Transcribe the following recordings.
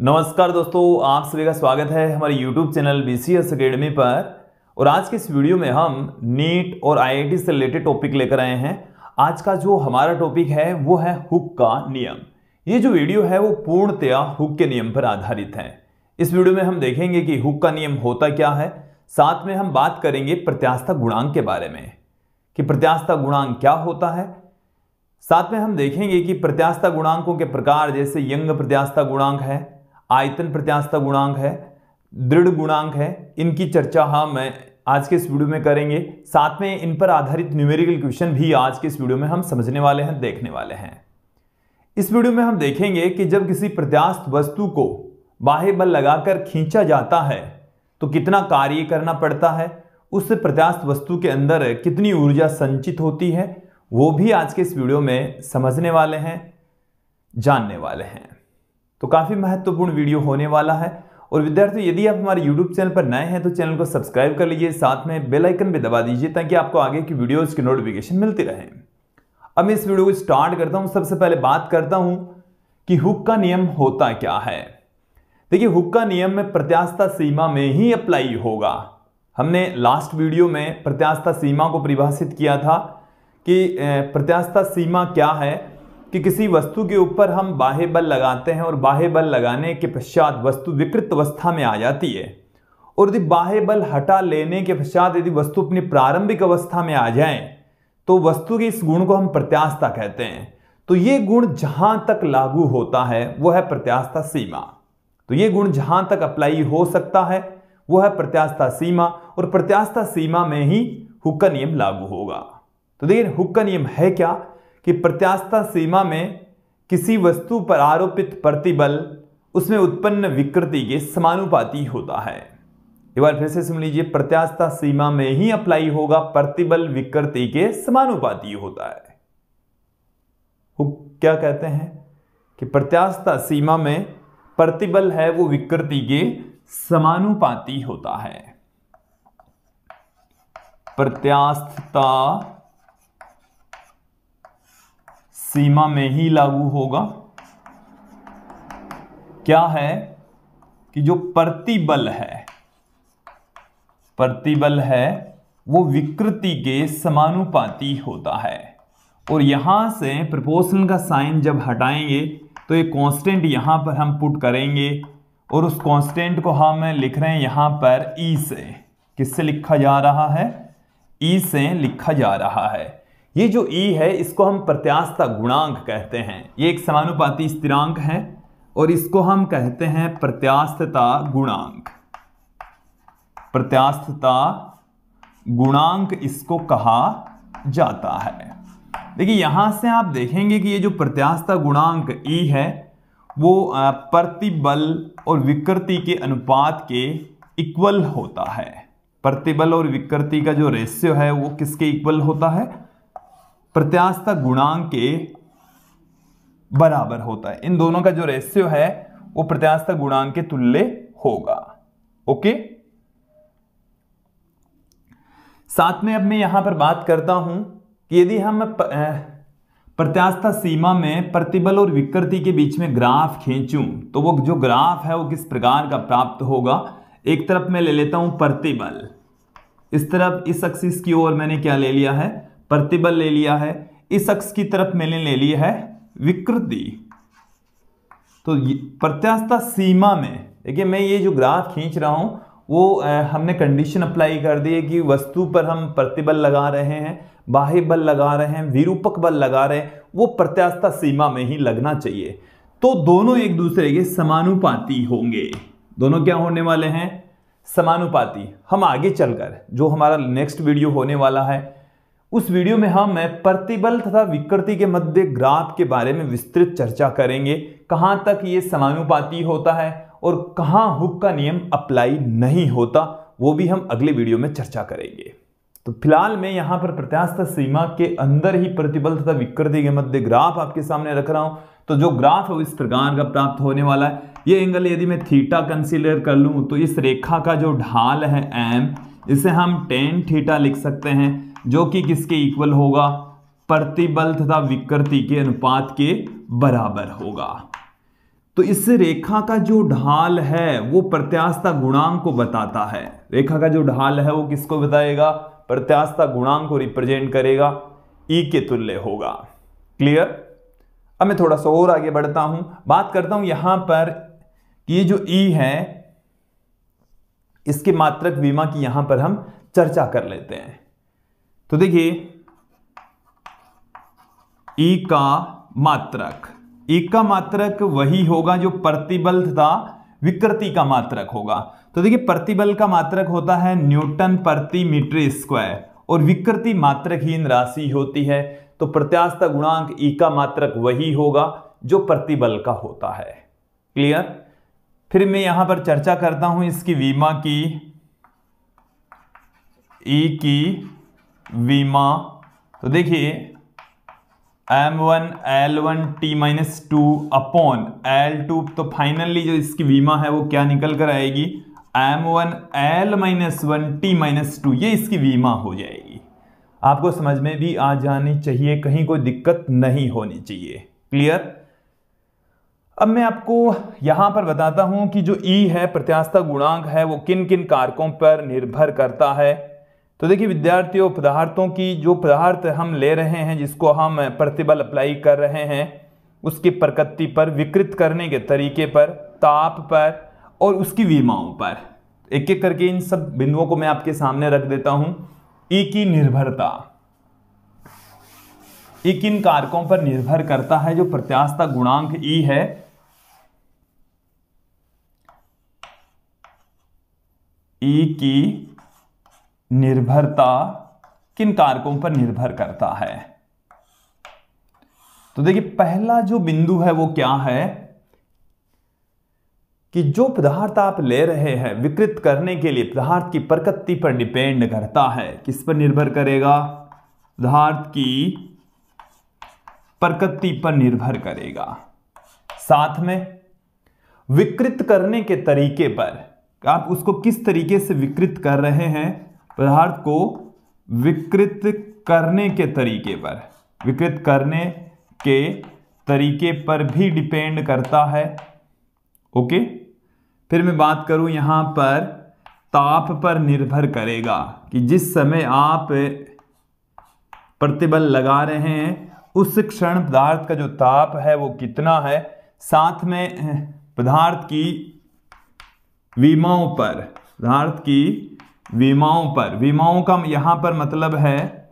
नमस्कार दोस्तों आप सभी का स्वागत है हमारे YouTube channel B C S academy पर और आज के इस वीडियो में हम नीट और आई से रिलेटेड टॉपिक लेकर आए हैं आज का जो हमारा टॉपिक है वो है हुक का नियम ये जो वीडियो है वो पूर्णतया हुक के नियम पर आधारित है इस वीडियो में हम देखेंगे कि हुक का नियम होता क्या है साथ में हम बात करेंगे प्रत्यास्था गुणांक के बारे में कि प्रत्यास्था गुणांक क्या होता है साथ में हम देखेंगे कि प्रत्यास्था गुणांकों के प्रकार जैसे यंग प्रत्यास्था गुणांक है आयतन प्रत्यास्था गुणांक है दृढ़ गुणांक है इनकी चर्चा हम हाँ आज के इस वीडियो में करेंगे साथ में इन पर आधारित न्यूमेरिकल क्वेश्चन भी आज के इस वीडियो में हम समझने वाले हैं देखने वाले हैं इस वीडियो में हम देखेंगे कि जब किसी प्रत्यास्थ वस्तु को बाह्य बल लगाकर खींचा जाता है तो कितना कार्य करना पड़ता है उस प्रत्यास्थ वस्तु के अंदर कितनी ऊर्जा संचित होती है वो भी आज के इस वीडियो में समझने वाले हैं जानने वाले हैं तो काफ़ी महत्वपूर्ण वीडियो होने वाला है और विद्यार्थियों यदि आप हमारे YouTube चैनल पर नए हैं तो चैनल को सब्सक्राइब कर लीजिए साथ में बेल आइकन भी दबा दीजिए ताकि आपको आगे की वीडियोस की नोटिफिकेशन मिलती रहे अब मैं इस वीडियो को स्टार्ट करता हूँ सबसे पहले बात करता हूँ कि हुक का नियम होता क्या है देखिए हुक का नियम में प्रत्यास्था सीमा में ही अप्लाई होगा हमने लास्ट वीडियो में प्रत्यास्था सीमा को परिभाषित किया था कि प्रत्यास्था सीमा क्या है कि किसी वस्तु के ऊपर हम बाह्य बल लगाते हैं और बाह्य बल लगाने के पश्चात वस्तु विकृत अवस्था में आ जाती है और यदि बाह्य बल हटा लेने के पश्चात यदि वस्तु अपनी प्रारंभिक अवस्था में आ जाए तो वस्तु के इस गुण को हम प्रत्यास्था कहते हैं तो ये गुण जहां तक लागू होता है वह है प्रत्यास्था सीमा तो ये गुण जहां तक अप्लाई हो सकता है वह है प्रत्यास्था सीमा और प्रत्यास्था सीमा में ही हुक्का नियम लागू होगा तो देखिए हुक्का नियम है क्या कि प्रत्यास्था सीमा में किसी वस्तु पर आरोपित प्रतिबल उसमें उत्पन्न विकृति के समानुपाती होता है एक बार फिर से सुन लीजिए प्रत्यास्था सीमा में ही अप्लाई होगा प्रतिबल विकृति के समानुपाती होता है वो क्या कहते हैं कि प्रत्यास्था सीमा में प्रतिबल है वो विकृति के समानुपाती होता है प्रत्यास्थता सीमा में ही लागू होगा क्या है कि जो प्रतिबल है प्रतिबल है वो विकृति के समानुपाती होता है और यहां से प्रपोशन का साइन जब हटाएंगे तो एक कांस्टेंट यहां पर हम पुट करेंगे और उस कांस्टेंट को हम लिख रहे हैं यहां पर ई e से किससे लिखा जा रहा है ई e से लिखा जा रहा है ये जो ई है इसको हम प्रत्यास्था गुणांक कहते हैं ये एक समानुपाती स्थिरांक है और इसको हम कहते हैं प्रत्यास्थता गुणांक प्रत्यास्थता गुणांक इसको कहा जाता है देखिए यहां से आप देखेंगे कि ये जो प्रत्यास्थता गुणांक ई है वो प्रतिबल और विकृति के अनुपात के इक्वल होता है प्रतिबल और विकृति का जो रेशियो है वो किसके इक्वल होता है प्रत्यास्था गुणांक के बराबर होता है इन दोनों का जो रेशियो है वो प्रत्यास्थ गुणांक के तुल्य होगा ओके साथ में अब मैं यहां पर बात करता हूं कि यदि हम प्रत्यास्था सीमा में प्रतिबल और विकृति के बीच में ग्राफ खींचूं तो वो जो ग्राफ है वो किस प्रकार का प्राप्त होगा एक तरफ मैं ले लेता हूं प्रतिबल इस तरफ इस अक्सिस की ओर मैंने क्या ले लिया है प्रतिबल ले लिया है इस अक्ष की तरफ मैंने ले लिया है विकृति तो प्रत्यास्था सीमा में देखिए मैं ये जो ग्राफ खींच रहा हूं वो हमने कंडीशन अप्लाई कर दी है कि वस्तु पर हम प्रतिबल लगा रहे हैं बाह्य बल लगा रहे हैं विरूपक बल लगा रहे हैं वो प्रत्यास्था सीमा में ही लगना चाहिए तो दोनों एक दूसरे के समानुपाती होंगे दोनों क्या होने वाले हैं समानुपाती हम आगे चलकर जो हमारा नेक्स्ट वीडियो होने वाला है उस वीडियो में हम मैं प्रतिबल तथा विकृति के मध्य ग्राफ के बारे में विस्तृत चर्चा करेंगे कहाँ तक ये समानुपाती होता है और कहाँ हुक का नियम अप्लाई नहीं होता वो भी हम अगले वीडियो में चर्चा करेंगे तो फिलहाल मैं यहाँ पर प्रत्यास्थ सीमा के अंदर ही प्रतिबल तथा विकृति के मध्य ग्राफ आपके सामने रख रहा हूँ तो जो ग्राफ है इस प्रकार का प्राप्त होने वाला है ये एंगल यदि मैं थीटा कंसिडर कर लूँ तो इस रेखा का जो ढाल है एम इसे हम टेन थीटा लिख सकते हैं जो कि किसके इक्वल होगा प्रतिबल तथा विकृति के अनुपात के बराबर होगा तो इस रेखा का जो ढाल है वो प्रत्यास्था गुणांक को बताता है रेखा का जो ढाल है वो किसको बताएगा प्रत्यास्था गुणांक को रिप्रेजेंट करेगा ई e के तुल्य होगा क्लियर अब मैं थोड़ा सा और आगे बढ़ता हूं बात करता हूं यहां पर कि ये जो ई e है इसके मात्रक बीमा की यहां पर हम चर्चा कर लेते हैं तो देखिए ई का मात्रक ई का मात्रक वही होगा जो प्रतिबल तथा विकृति का मात्रक होगा तो देखिए प्रतिबल का मात्रक होता है न्यूटन प्रति मीटर स्क्वायर और विकृति मात्रकहीन राशि होती है तो प्रत्यास्थ गुणांक ई का मात्रक वही होगा जो प्रतिबल का होता है क्लियर फिर मैं यहां पर चर्चा करता हूं इसकी वीमा की ई की वीमा तो देखिए M one L one T minus two upon L two तो फाइनली जो इसकी वीमा है वो क्या निकल कर आएगी M one L minus one T minus two ये इसकी वीमा हो जाएगी आपको समझ में भी आ जानी चाहिए कहीं कोई दिक्कत नहीं होनी चाहिए क्लियर अब मैं आपको यहां पर बताता हूं कि जो ई e है प्रत्यास्था गुणांक है वो किन किन कारकों पर निर्भर करता है तो देखिए विद्यार्थियों पदार्थों की जो पदार्थ हम ले रहे हैं जिसको हम प्रतिबल अप्लाई कर रहे हैं उसकी प्रकृति पर विकृत करने के तरीके पर ताप पर और उसकी विमाओं पर एक एक करके इन सब बिंदुओं को मैं आपके सामने रख देता हूं ई की निर्भरता ई किन कारकों पर निर्भर करता है जो प्रत्यास्था गुणांक ई e है ई e की निर्भरता किन कारकों पर निर्भर करता है तो देखिए पहला जो बिंदु है वो क्या है कि जो पदार्थ आप ले रहे हैं विकृत करने के लिए पदार्थ की प्रकृति पर डिपेंड करता है किस पर निर्भर करेगा पदार्थ की प्रकृति पर निर्भर करेगा साथ में विकृत करने के तरीके पर आप उसको किस तरीके से विकृत कर रहे हैं पदार्थ को विकृत करने के तरीके पर विकृत करने के तरीके पर भी डिपेंड करता है ओके फिर मैं बात करूं यहाँ पर ताप पर निर्भर करेगा कि जिस समय आप प्रतिबल लगा रहे हैं उस क्षण पदार्थ का जो ताप है वो कितना है साथ में पदार्थ की विमाओं पर पदार्थ की विमाओं पर विमाओं का यहां पर मतलब है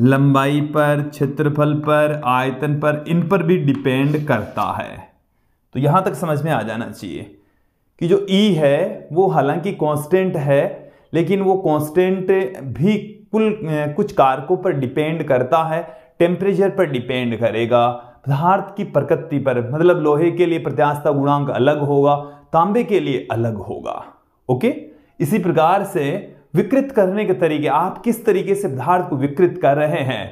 लंबाई पर क्षेत्रफल पर आयतन पर इन पर भी डिपेंड करता है तो यहां तक समझ में आ जाना चाहिए कि जो ई e है वो हालांकि कांस्टेंट है लेकिन वो कांस्टेंट भी कुल कुछ कारकों पर डिपेंड करता है टेम्परेचर पर डिपेंड करेगा पदार्थ की प्रकृति पर मतलब लोहे के लिए प्रत्याशा गुणांक अलग होगा तांबे के लिए अलग होगा ओके इसी प्रकार से विकृत करने के तरीके आप किस तरीके से धार को विकृत कर रहे हैं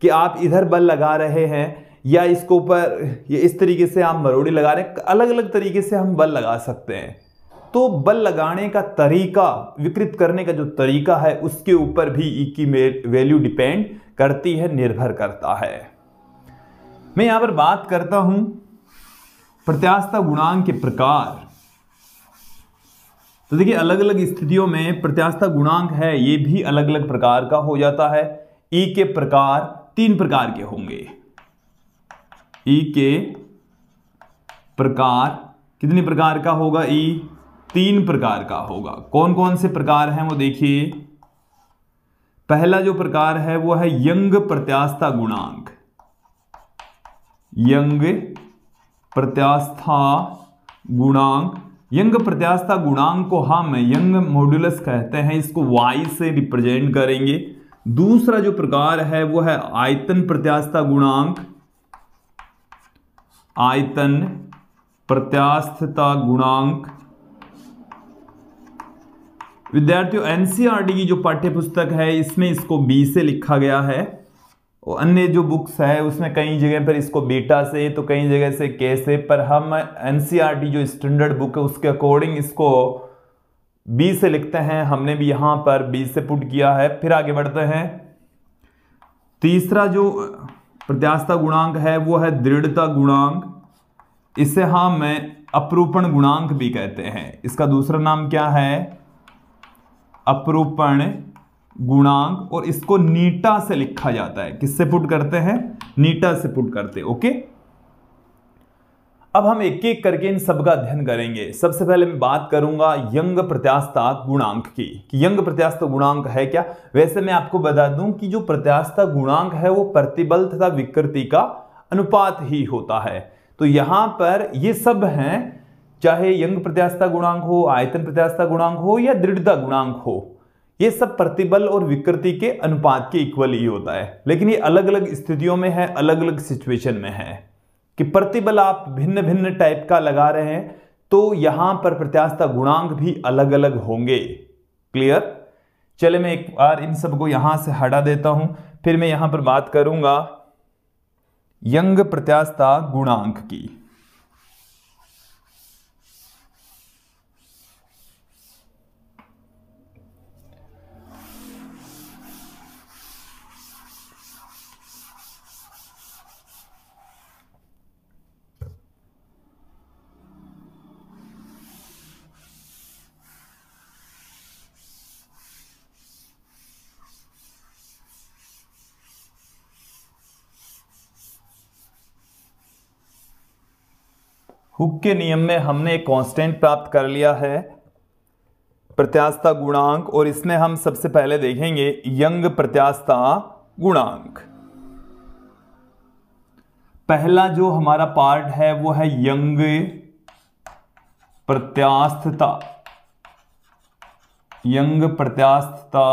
कि आप इधर बल लगा रहे हैं या इसके ऊपर इस तरीके से आप मरोड़ी लगा रहे हैं अलग अलग तरीके से हम बल लगा सकते हैं तो बल लगाने का तरीका विकृत करने का जो तरीका है उसके ऊपर भी ई e की वैल्यू डिपेंड करती है निर्भर करता है मैं यहाँ पर बात करता हूँ प्रत्यास्था गुणांक के प्रकार तो देखिए अलग अलग स्थितियों में प्रत्यास्था गुणांक है ये भी अलग अलग प्रकार का हो जाता है ई e के प्रकार तीन प्रकार के होंगे ई e के प्रकार कितने प्रकार का होगा ई e तीन प्रकार का होगा कौन कौन से प्रकार हैं वो देखिए पहला जो प्रकार है वो है यंग प्रत्यास्था गुणांक यंग प्रत्यास्था गुणांक यंग प्रत्यास्था गुणांक को हम हाँ, यंग मॉड्यूलस कहते हैं इसको वाई से रिप्रेजेंट करेंगे दूसरा जो प्रकार है वो है आयतन प्रत्यास्था गुणांक आयतन प्रत्यास्थता गुणांक विद्यार्थियों एनसीआरटी e की जो पाठ्य पुस्तक है इसमें इसको बी से लिखा गया है और अन्य जो बुक्स है उसमें कई जगह पर इसको बीटा से तो कई जगह से कैसे पर हम एन e जो स्टैंडर्ड बुक है उसके अकॉर्डिंग इसको बी से लिखते हैं हमने भी यहाँ पर बी से पुट किया है फिर आगे बढ़ते हैं तीसरा जो प्रत्यास्था गुणांक है वो है दृढ़ता गुणांक इसे हम अपरूपण गुणांक भी कहते हैं इसका दूसरा नाम क्या है अपरूपण गुणांक और इसको नीटा से लिखा जाता है किससे पुट करते हैं नीटा से पुट करते ओके अब हम एक एक करके इन सब का अध्ययन करेंगे सबसे पहले मैं बात करूंगा यंग प्रत्यास्था गुणांक की कि यंग प्रत्यास्था गुणांक है क्या वैसे मैं आपको बता दूं कि जो प्रत्यास्था गुणांक है वो प्रतिबल तथा विकृति का अनुपात ही होता है तो यहां पर ये सब हैं चाहे यंग प्रत्यास्था गुणांक हो आयतन प्रत्यास्था गुणांक हो या दृढ़ता गुणांक हो ये सब प्रतिबल और विकृति के अनुपात के इक्वल ही होता है लेकिन ये अलग अलग स्थितियों में है अलग अलग सिचुएशन में है कि प्रतिबल आप भिन्न भिन्न टाइप का लगा रहे हैं तो यहां पर प्रत्यास्था गुणांक भी अलग अलग होंगे क्लियर चले मैं एक बार इन सबको यहां से हटा देता हूं फिर मैं यहां पर बात करूंगा यंग प्रत्यास्था गुणांक की हुक के नियम में हमने एक कांस्टेंट प्राप्त कर लिया है प्रत्यास्था गुणांक और इसमें हम सबसे पहले देखेंगे यंग प्रत्यास्था गुणांक पहला जो हमारा पार्ट है वो है यंग प्रत्यास्थता यंग प्रत्यास्थता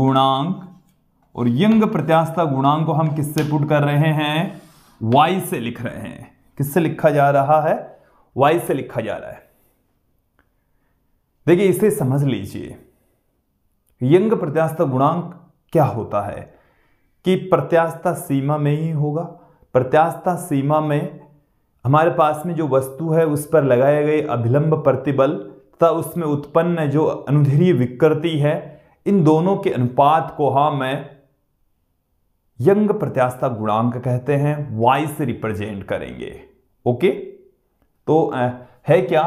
गुणांक और यंग प्रत्यास्थता गुणांक को हम किससे पुट कर रहे हैं वाई से लिख रहे हैं किससे लिखा जा रहा है वाई से लिखा जा रहा है देखिए इसे समझ लीजिए यंग प्रत्यास्था गुणांक क्या होता है कि प्रत्यास्था सीमा में ही होगा प्रत्यास्था सीमा में हमारे पास में जो वस्तु है उस पर लगाए गए अभिलंब प्रतिबल तथा उसमें उत्पन्न जो अनुधेय विकृति है इन दोनों के अनुपात को हाँ मैं यंग प्रत्यास्था गुणांक कहते हैं वाई से रिप्रेजेंट करेंगे ओके तो है क्या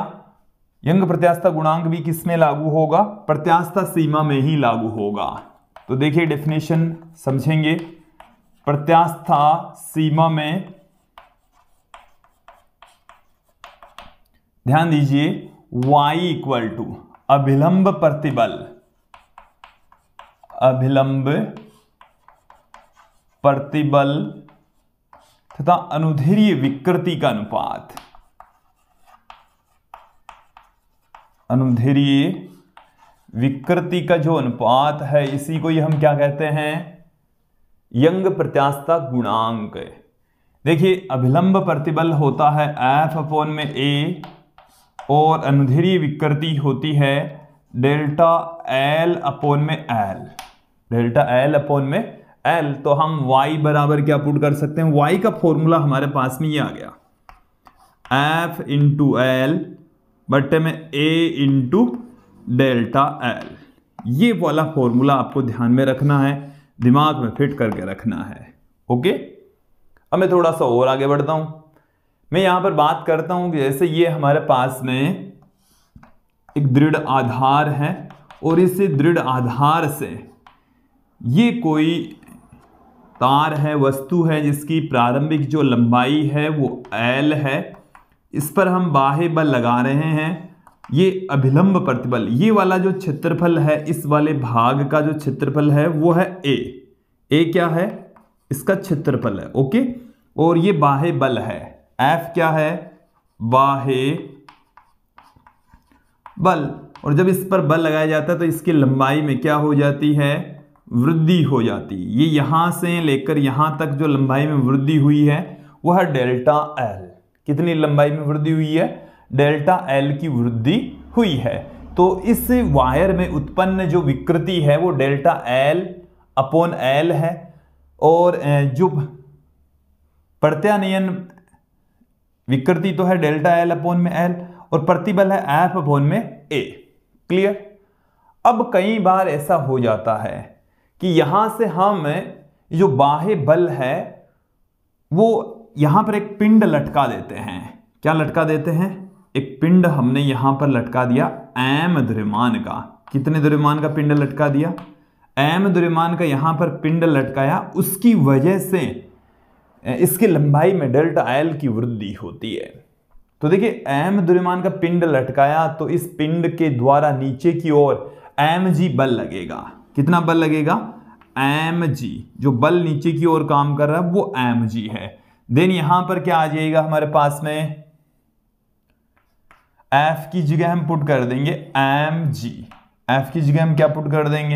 यंग प्रत्यास्था गुणांक भी किस में लागू होगा प्रत्यास्था सीमा में ही लागू होगा तो देखिए डेफिनेशन समझेंगे प्रत्यास्था सीमा में ध्यान दीजिए y इक्वल टू अभिलंब प्रतिबल अभिलंब प्रतिबल तथा अनुधीर्य विकृति का अनुपात अनुधीर्य विकृति का जो अनुपात है इसी को ये हम क्या कहते हैं यंग प्रत्यास्था गुणांक देखिए अभिलंब प्रतिबल होता है एफ अपोन में ए और अनुधीर्य विकृति होती है डेल्टा एल अपोन में एल डेल्टा एल अपोन में एल तो हम वाई बराबर क्या पुट कर सकते हैं वाई का फॉर्मूला हमारे पास में ये आ गया एफ इंटू एल बट्टे में ए इंटू डेल्टा एल ये वाला फॉर्मूला आपको ध्यान में रखना है दिमाग में फिट करके रखना है ओके अब मैं थोड़ा सा और आगे बढ़ता हूं मैं यहां पर बात करता हूं कि जैसे ये हमारे पास में एक दृढ़ आधार है और इसी दृढ़ आधार से ये कोई तार है वस्तु है जिसकी प्रारंभिक जो लंबाई है वो एल है इस पर हम बाहे बल लगा रहे हैं ये अभिलंब प्रतिबल ये वाला जो क्षेत्रफल है इस वाले भाग का जो क्षेत्रफल है वो है ए ए क्या है इसका क्षेत्रफल है ओके और ये बाहे बल है एफ क्या है बाहे बल और जब इस पर बल लगाया जाता है तो इसकी लंबाई में क्या हो जाती है वृद्धि हो जाती ये यहाँ से लेकर यहाँ तक जो लंबाई में वृद्धि हुई है वह डेल्टा एल कितनी लंबाई में वृद्धि हुई है डेल्टा एल की वृद्धि हुई है तो इस वायर में उत्पन्न जो विकृति है वो डेल्टा एल अपोन एल है और जो प्रत्यानयन विकृति तो है डेल्टा एल अपोन में एल और प्रतिबल है एफ अपोन में ए क्लियर अब कई बार ऐसा हो जाता है कि यहां से हम जो बाहे बल है वो यहां पर एक पिंड लटका देते हैं क्या लटका देते हैं एक पिंड हमने यहाँ पर लटका दिया एम द्रिमान का कितने द्रिमान का पिंड लटका दिया एम द्रिमान का यहाँ पर पिंड लटकाया उसकी वजह से इसकी लंबाई में डेल्टा एल की वृद्धि होती है तो देखिए एम द्रिमान का पिंड लटकाया तो इस पिंड के द्वारा नीचे की ओर एम जी बल लगेगा कितना बल लगेगा एम जी जो बल नीचे की ओर काम कर रहा है वो एम जी है देन यहां पर क्या आ जाएगा हमारे पास में एफ की जगह हम पुट कर देंगे एम जी एफ की जगह हम क्या पुट कर देंगे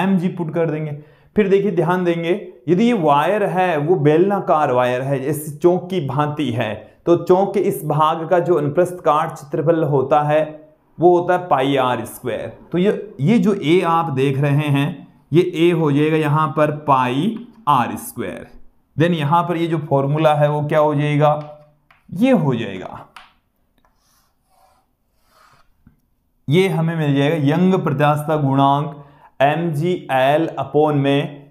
एम जी पुट कर देंगे फिर देखिए ध्यान देंगे यदि ये वायर है वो बेलनाकार वायर है इस चौक की भांति है तो चौक के इस भाग का जो अनुप्रस्थ काट चित्रफल होता है वो होता है पाई आर स्क्वायर तो ये ये जो ए आप देख रहे हैं ये ए हो जाएगा यहाँ पर पाई आर स्क्वायर देन यहाँ पर ये जो फॉर्मूला है वो क्या हो जाएगा ये हो जाएगा ये हमें मिल जाएगा यंग प्रत्यास्था गुणांक एम जी एल अपोन में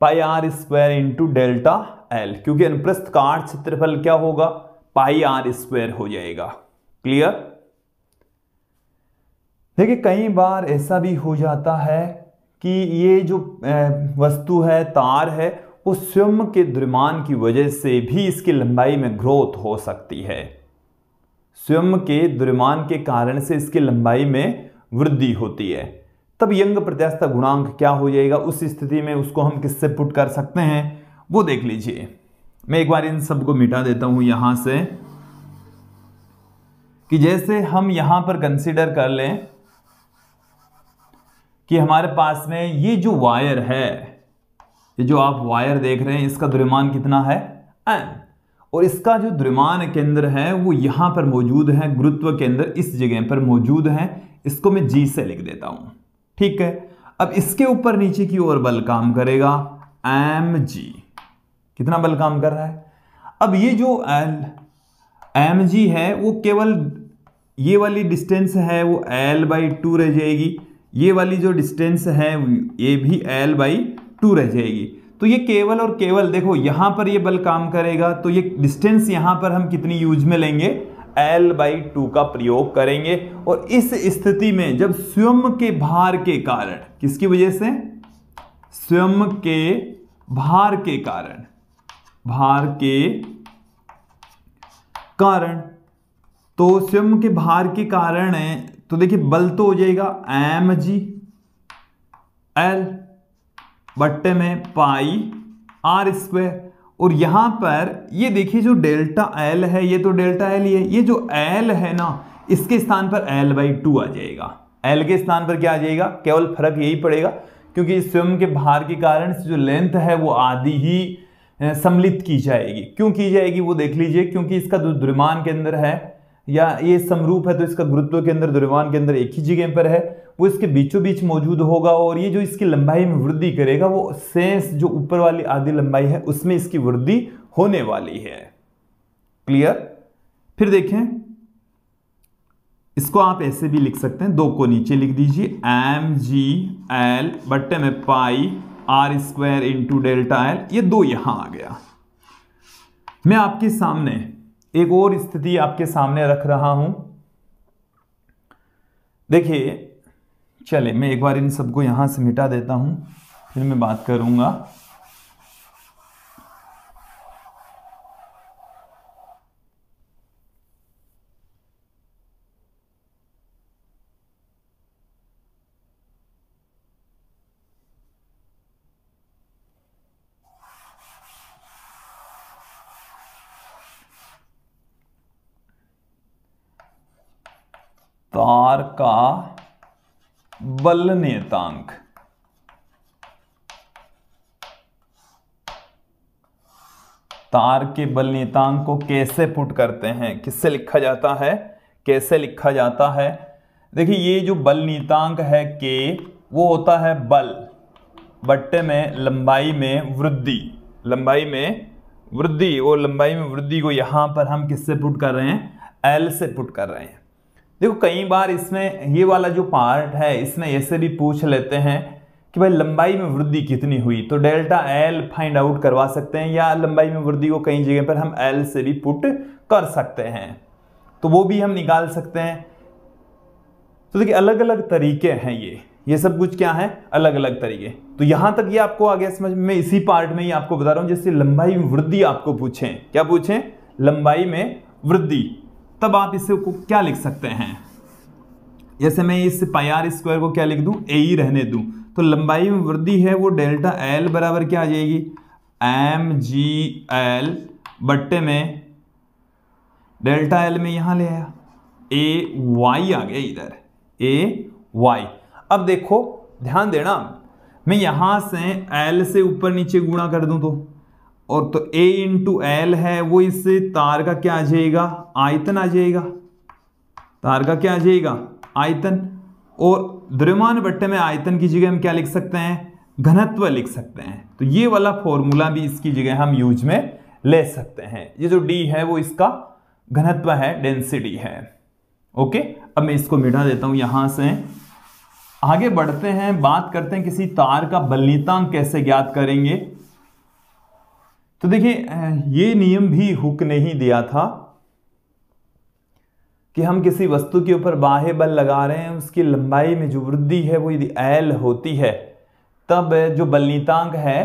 pi R square into delta L क्योंकि अनुप्रस्थ काट क्षेत्रफल क्या होगा पाई आर स्क्वायर हो जाएगा क्लियर देखिए कई बार ऐसा भी हो जाता है कि ये जो वस्तु है तार है वो स्वयं के द्रमान की वजह से भी इसकी लंबाई में ग्रोथ हो सकती है स्वयं के द्रमान के कारण से इसकी लंबाई में वृद्धि होती है तब यंग प्रत्यास्था गुणांक क्या हो जाएगा उस स्थिति में उसको हम किससे पुट कर सकते हैं वो देख लीजिए मैं एक बार इन सबको मिटा देता हूं यहां से कि जैसे हम यहां पर कंसिडर कर लें कि हमारे पास में ये जो वायर है ये जो आप वायर देख रहे हैं इसका द्रव्यमान कितना है एन और इसका जो द्रव्यमान केंद्र है वो यहां पर मौजूद है गुरुत्व केंद्र इस जगह पर मौजूद है इसको मैं जी से लिख देता हूं ठीक है अब इसके ऊपर नीचे की ओर बल काम करेगा एम जी कितना बल काम कर रहा है अब ये जो एल एम जी है वो केवल ये वाली डिस्टेंस है वो एल बाई टू रह जाएगी ये वाली जो डिस्टेंस है ये भी एल बाई टू रह जाएगी तो ये केवल और केवल देखो यहाँ पर ये बल काम करेगा तो ये डिस्टेंस यहाँ पर हम कितनी यूज में लेंगे एल बाई टू का प्रयोग करेंगे और इस स्थिति में जब स्वयं के भार के कारण किसकी वजह से स्वयं के भार के कारण भार के कारण तो स्वयं के भार के कारण तो देखिए बल तो हो जाएगा एम जी एल बट्टे में पाई आर स्क्वेयर और यहां पर ये देखिए जो डेल्टा एल है ये तो डेल्टा एल ही है ये जो एल है ना इसके स्थान पर एल बाई टू आ जाएगा एल के स्थान पर क्या आ जाएगा केवल फर्क यही पड़ेगा क्योंकि स्वयं के भार के कारण जो लेंथ है वो आधी ही सम्मिलित की जाएगी क्यों की जाएगी वो देख लीजिए क्योंकि इसका जो द्विमान के अंदर है या ये समरूप है तो इसका गुरुत्व के अंदर द्रव्यमान के अंदर एक ही जगह पर है वो इसके बीचों बीच मौजूद होगा और ये जो इसकी लंबाई में वृद्धि करेगा वो सेंस जो ऊपर वाली आधी लंबाई है उसमें इसकी वृद्धि होने वाली है क्लियर फिर देखें इसको आप ऐसे भी लिख सकते हैं दो को नीचे लिख दीजिए एम जी एल बट्टे में pi R square into delta L ये दो यहां आ गया मैं आपके सामने एक और स्थिति आपके सामने रख रहा हूं देखिए चले मैं एक बार इन सबको यहां से मिटा देता हूं फिर मैं बात करूंगा तार का बल नियतांक तार के बल नियतांक को कैसे पुट करते हैं किससे लिखा जाता है कैसे लिखा जाता है देखिए ये जो बल नियतांक है के वो होता है बल बट्टे में लंबाई में वृद्धि लंबाई में वृद्धि और लंबाई में वृद्धि को यहां पर हम किससे पुट कर रहे हैं एल से पुट कर रहे हैं देखो कई बार इसमें ये वाला जो पार्ट है इसमें ऐसे भी पूछ लेते हैं कि भाई लंबाई में वृद्धि कितनी हुई तो डेल्टा एल फाइंड आउट करवा सकते हैं या लंबाई में वृद्धि को कई जगह पर हम एल से भी पुट कर सकते हैं तो वो भी हम निकाल सकते हैं तो देखिए अलग अलग तरीके हैं ये ये सब कुछ क्या है अलग अलग तरीके तो यहां तक ये आपको आगे समझ में इसी पार्ट में ही आपको बता रहा हूँ जैसे लंबाई में वृद्धि आपको पूछें क्या पूछें लंबाई में वृद्धि तब आप इसे को क्या लिख सकते हैं जैसे मैं इस पाईआर स्क्वायर को क्या लिख दूं ए ई रहने दूं तो लंबाई में वृद्धि है वो डेल्टा एल बराबर क्या आ जाएगी एम जी एल बट्टे में डेल्टा एल में यहां ले आया ए वाई आ गया इधर ए वाई अब देखो ध्यान देना मैं यहां से एल से ऊपर नीचे गुणा कर दूं तो और तो ए इंटू एल है वो इस तार का क्या आ जाएगा आयतन आ जाएगा तार का क्या आ जाएगा आयतन और द्रव्यमान बट्टे में आयतन की जगह हम क्या लिख सकते हैं घनत्व लिख सकते हैं तो ये वाला फॉर्मूला भी इसकी जगह हम यूज में ले सकते हैं ये जो डी है वो इसका घनत्व है डेंसिटी है ओके अब मैं इसको मिटा देता हूं यहां से आगे बढ़ते हैं बात करते हैं किसी तार का बलनीतांक कैसे ज्ञात करेंगे तो देखिए ये नियम भी हुक ने ही दिया था कि हम किसी वस्तु के ऊपर बाह्य बल लगा रहे हैं उसकी लंबाई में जो वृद्धि है वो यदि एल होती है तब जो बलनीतांक है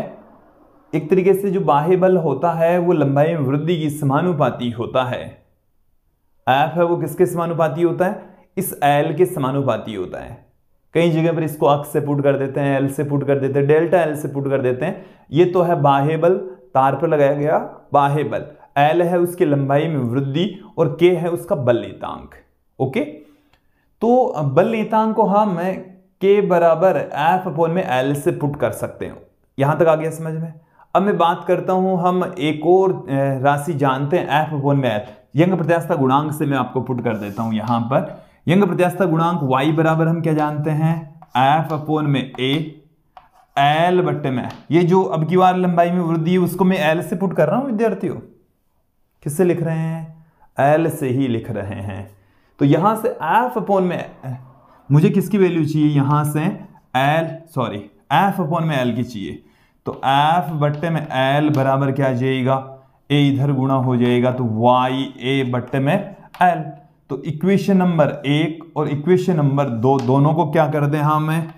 एक तरीके से जो बाह्य बल होता है वो लंबाई में वृद्धि की समानुपाती होता है एफ है वो किसके समानुपाती होता है इस एल के समानुपाती होता है कई जगह पर इसको अक्स से पुट कर देते हैं एल से पुट कर देते हैं डेल्टा एल से पुट कर देते हैं ये तो है बाह्य बल तार पर लगाया गया बाह्य बल एल है उसकी लंबाई में वृद्धि और के है उसका बल नेतांक ओके तो बल नेतांक को हम के बराबर एफ अपोन में एल से पुट कर सकते हो यहां तक आ गया समझ में अब मैं बात करता हूं हम एक और राशि जानते हैं एफ अपोन में एल यंग प्रत्यास्था गुणांक से मैं आपको पुट कर देता हूं यहां पर यंग प्रत्यास्था गुणांक वाई बराबर हम क्या जानते हैं एफ अपोन में ए एल बट्टे में ये जो अब की बार लंबाई में वृद्धि उसको मैं एल से पुट कर रहा हूं विद्यार्थियों किससे लिख रहे हैं एल से ही लिख रहे हैं तो यहां से एफ अपोन में मुझे किसकी वैल्यू चाहिए यहां से एल सॉरी एफ अपोन में एल की चाहिए तो एफ बट्टे में एल बराबर क्या आ जाएगा ए इधर गुणा हो जाएगा तो वाई ए बट्टे में एल तो इक्वेशन नंबर एक और इक्वेशन नंबर दो दोनों को क्या कर दें हमें हाँ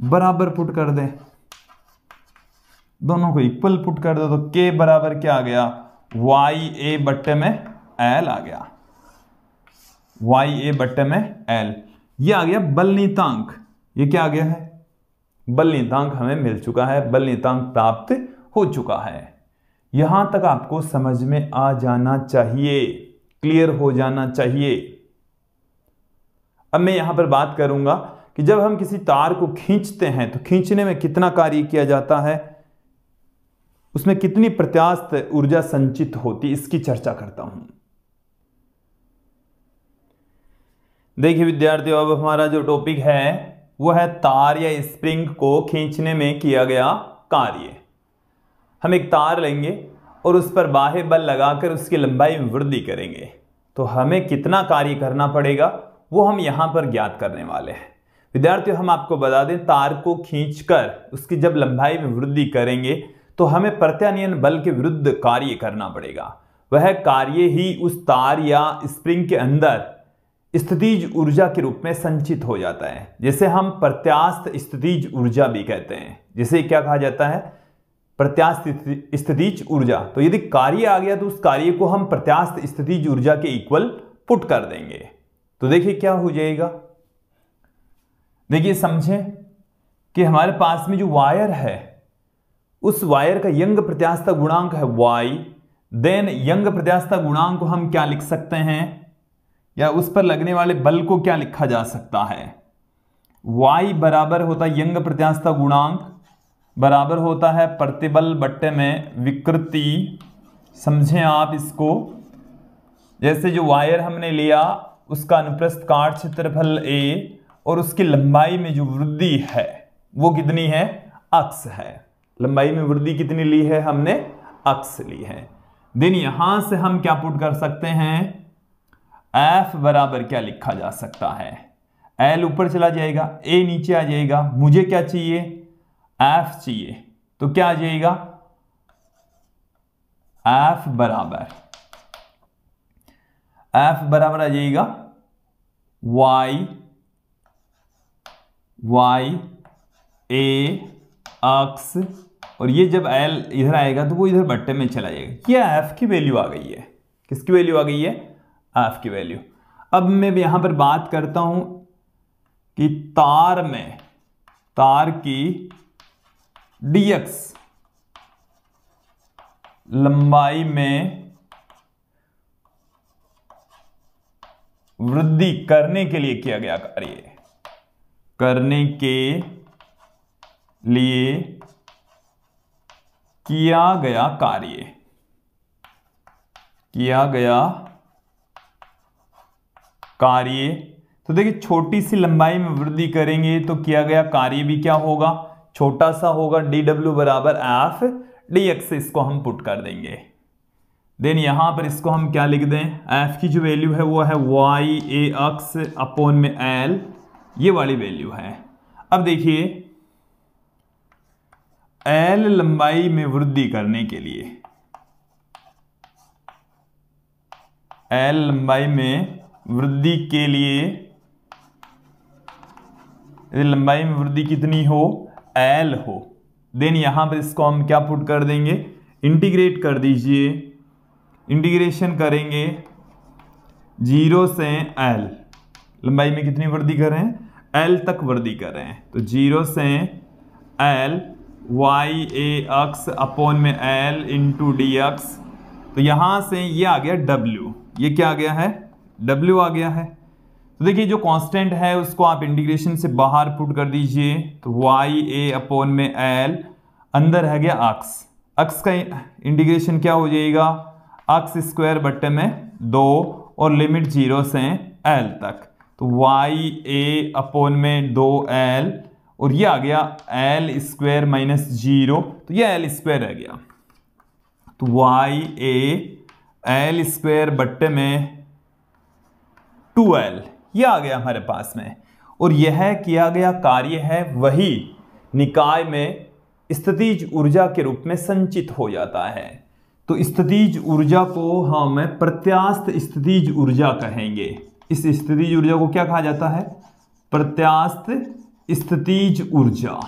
बराबर पुट कर दे दोनों को इक्वल पुट कर दो तो के बराबर क्या आ गया वाई ए बट्टे में एल आ गया वाई ए बट्टे में एल ये आ गया बलनीतांक ये क्या आ गया है बल हमें मिल चुका है बलनीतांक प्राप्त हो चुका है यहां तक आपको समझ में आ जाना चाहिए क्लियर हो जाना चाहिए अब मैं यहां पर बात करूंगा कि जब हम किसी तार को खींचते हैं तो खींचने में कितना कार्य किया जाता है उसमें कितनी प्रत्यास्त ऊर्जा संचित होती इसकी चर्चा करता हूं देखिए विद्यार्थियों अब हमारा जो टॉपिक है वो है तार या स्प्रिंग को खींचने में किया गया कार्य हम एक तार लेंगे और उस पर बाह्य बल लगाकर उसकी लंबाई में वृद्धि करेंगे तो हमें कितना कार्य करना पड़ेगा वो हम यहां पर ज्ञात करने वाले हैं विद्यार्थियों हम आपको बता दें तार को खींचकर उसकी जब लंबाई में वृद्धि करेंगे तो हमें प्रत्यानयन बल के विरुद्ध कार्य करना पड़ेगा वह कार्य ही उस तार या स्प्रिंग के अंदर स्थितिज ऊर्जा के रूप में संचित हो जाता है जिसे हम प्रत्यास्थ स्थितिज ऊर्जा भी कहते हैं जिसे क्या कहा जाता है प्रत्यास्थ स्थितिज ऊर्जा तो यदि कार्य आ गया तो उस कार्य को हम प्रत्यास्थ स्थितिज ऊर्जा के इक्वल पुट कर देंगे तो देखिए क्या हो जाएगा देखिए समझें कि हमारे पास में जो वायर है उस वायर का यंग प्रत्यास्था गुणांक है वाई देन यंग प्रत्यास्था गुणांक को हम क्या लिख सकते हैं या उस पर लगने वाले बल को क्या लिखा जा सकता है वाई बराबर होता है यंग प्रत्यास्था गुणांक बराबर होता है प्रतिबल बट्टे में विकृति समझें आप इसको जैसे जो वायर हमने लिया उसका अनुप्रस्थ काट क्षेत्रफल ए और उसकी लंबाई में जो वृद्धि है वो कितनी है अक्स है लंबाई में वृद्धि कितनी ली है हमने अक्स ली है देन यहां से हम क्या पुट कर सकते हैं एफ बराबर क्या लिखा जा सकता है एल ऊपर चला जाएगा ए नीचे आ जाएगा मुझे क्या चाहिए एफ चाहिए तो क्या आ जाएगा एफ बराबर एफ बराबर आ जाएगा वाई वाई ए अक्स और ये जब एल इधर आएगा तो वो इधर बट्टे में चला जाएगा ये एफ की वैल्यू आ गई है किसकी वैल्यू आ गई है एफ की वैल्यू अब मैं यहां पर बात करता हूं कि तार में तार की डीएक्स लंबाई में वृद्धि करने के लिए किया गया कार्य करने के लिए किया गया कार्य किया गया कार्य तो देखिए छोटी सी लंबाई में वृद्धि करेंगे तो किया गया कार्य भी क्या होगा छोटा सा होगा डी डब्ल्यू बराबर एफ डी एक्स इसको हम पुट कर देंगे देन यहां पर इसको हम क्या लिख दें एफ की जो वैल्यू है वो है वाई ए एक्स अपोन में एल ये वाली वैल्यू है अब देखिए एल लंबाई में वृद्धि करने के लिए एल लंबाई में वृद्धि के लिए लंबाई में वृद्धि कितनी हो एल हो देन यहां पर इसको हम क्या पुट कर देंगे इंटीग्रेट कर दीजिए इंटीग्रेशन करेंगे जीरो से एल लंबाई में कितनी वृद्धि करें एल तक वृद्धि कर रहे हैं तो जीरो से L Y A X upon में एल इंटू डी अक्स तो यहाँ से ये आ गया डब्ल्यू ये क्या आ गया है डब्ल्यू आ गया है तो देखिए जो कांस्टेंट है उसको आप इंटीग्रेशन से बाहर पुट कर दीजिए तो वाई ए अपोन में एल अंदर है गया अक्स अक्स का इंटीग्रेशन क्या हो जाएगा अक्स स्क्वायर बट्टे में दो और लिमिट जीरो से एल तक तो वाई ए अपोन में दो एल और ये आ गया एल स्क्वायर माइनस जीरो तो ये एल स्क्वायर रह गया तो वाई ए एल स्क्वायर बट्टे में टू एल ये आ गया हमारे पास में और यह किया गया कार्य है वही निकाय में स्थितिज ऊर्जा के रूप में संचित हो जाता है तो स्थितिज ऊर्जा को हम प्रत्यास्थ स्थितिज ऊर्जा कहेंगे इस स्थितिज ऊर्जा को क्या कहा जाता है प्रत्यास्थ स्थितिज ऊर्जा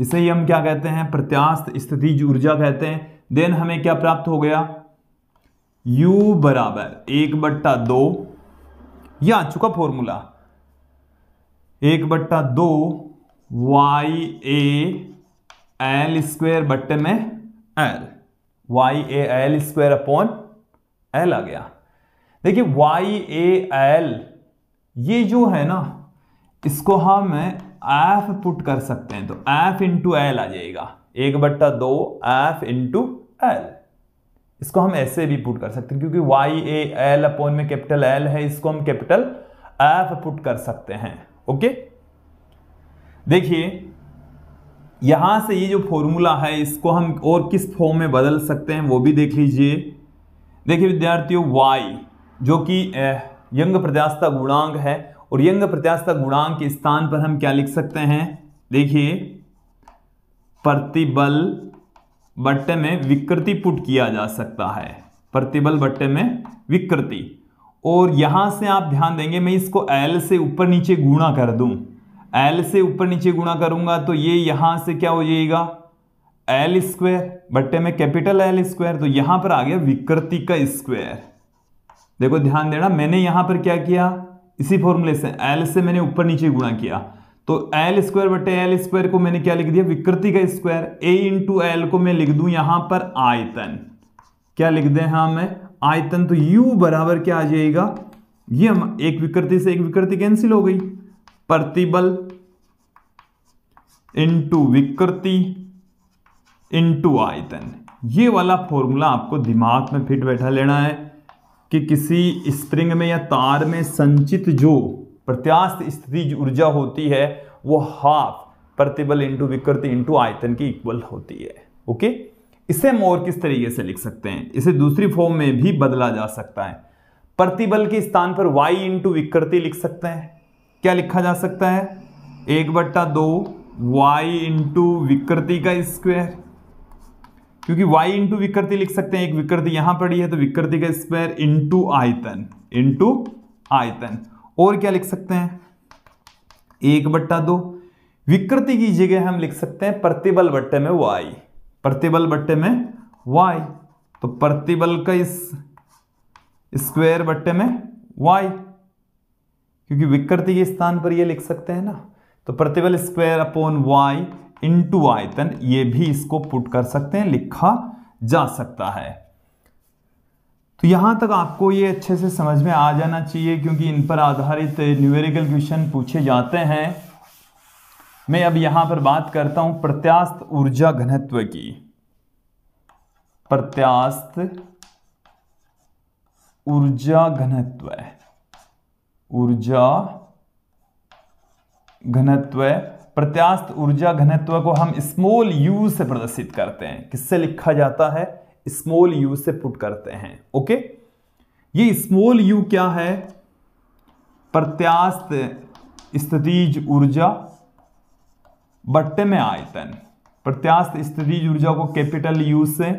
इसे ही हम क्या कहते हैं प्रत्यास्थ स्थितिज ऊर्जा कहते हैं देन हमें क्या प्राप्त हो गया U बराबर एक बट्टा दो यह आ चुका फॉर्मूला एक बट्टा दो वाई ए एल स्क्वेयर बट्टे में L Y A L square upon L आ गया देखिए वाई ए एल ये जो है ना इसको हम एफ पुट कर सकते हैं तो एफ इंटू एल आ जाएगा एक बट्टा दो एफ इंटू एल इसको हम ऐसे भी पुट कर सकते हैं क्योंकि वाई ए एल अपॉन में कैपिटल एल है इसको हम कैपिटल एफ पुट कर सकते हैं ओके देखिए यहां से ये जो फॉर्मूला है इसको हम और किस फॉर्म में बदल सकते हैं वो भी देख लीजिए देखिए विद्यार्थियों वाई जो कि यंग प्रत्यास्था गुणांक है और यंग प्रत्यास्था गुणांक के स्थान पर हम क्या लिख सकते हैं देखिए प्रतिबल बट्टे में विकृति पुट किया जा सकता है प्रतिबल बट्टे में विकृति और यहां से आप ध्यान देंगे मैं इसको एल से ऊपर नीचे गुणा कर दूं एल से ऊपर नीचे गुणा करूंगा तो ये यहां से क्या हो जाएगा एल स्क्वायर बट्टे में कैपिटल एल स्क्वायर तो यहां पर आ गया विकृति का स्क्वायर देखो ध्यान देना मैंने यहां पर क्या किया इसी फॉर्मूले से एल से मैंने ऊपर नीचे गुणा किया तो एल स्क्वायर बटे एल स्क्वायर को मैंने क्या लिख दिया विकृति का स्क्वायर ए इंटू एल को मैं लिख दू यहां पर आयतन क्या लिख दे हाँ मैं आयतन तो यू बराबर क्या आ जाएगा ये हम एक विकृति से एक विकृति कैंसिल हो गई प्रतिबल इंटू विकृति इंटू आयतन ये वाला फॉर्मूला आपको दिमाग में फिट बैठा लेना है कि किसी स्प्रिंग में या तार में संचित जो प्रत्यास्त स्थिति ऊर्जा होती है वो हाफ प्रतिबल इंटू विकृति इंटू आयतन की इक्वल होती है ओके इसे हम और किस तरीके से लिख सकते हैं इसे दूसरी फॉर्म में भी बदला जा सकता है प्रतिबल के स्थान पर y इंटू विकृति लिख सकते हैं क्या लिखा जा सकता है एक बट्टा दो वाई इंटू विकृति का स्क्वेयर क्योंकि y इंटू विकृति लिख सकते हैं एक विकृति यहां पड़ी है तो विकृति का स्क्वायर इंटू आयतन इंटू आयतन और क्या लिख सकते हैं एक बट्टा दो विकृति की जगह हम लिख सकते हैं प्रतिबल बट्टे में y प्रतिबल बट्टे में y तो प्रतिबल का इस स्क्वायर बट्टे में y क्योंकि विकृति के स्थान पर ये लिख सकते हैं ना तो प्रतिबल स्क्वायर अपॉन वाई इनटू आयतन ये भी इसको पुट कर सकते हैं लिखा जा सकता है तो यहां तक आपको ये अच्छे से समझ में आ जाना चाहिए क्योंकि इन पर आधारित न्यूमेरिकल क्वेश्चन पूछे जाते हैं मैं अब यहां पर बात करता हूं प्रत्यास्थ ऊर्जा घनत्व की प्रत्यास्थ ऊर्जा घनत्व ऊर्जा घनत्व प्रत्यास्थ ऊर्जा घनत्व को हम स्मॉल यू से प्रदर्शित करते हैं किससे लिखा जाता है स्मॉल यू से पुट करते हैं ओके ये स्मॉल यू क्या है प्रत्यास्थ स्थितिज ऊर्जा बट्टे में आयतन प्रत्यास्थ स्थितिज ऊर्जा को कैपिटल यू से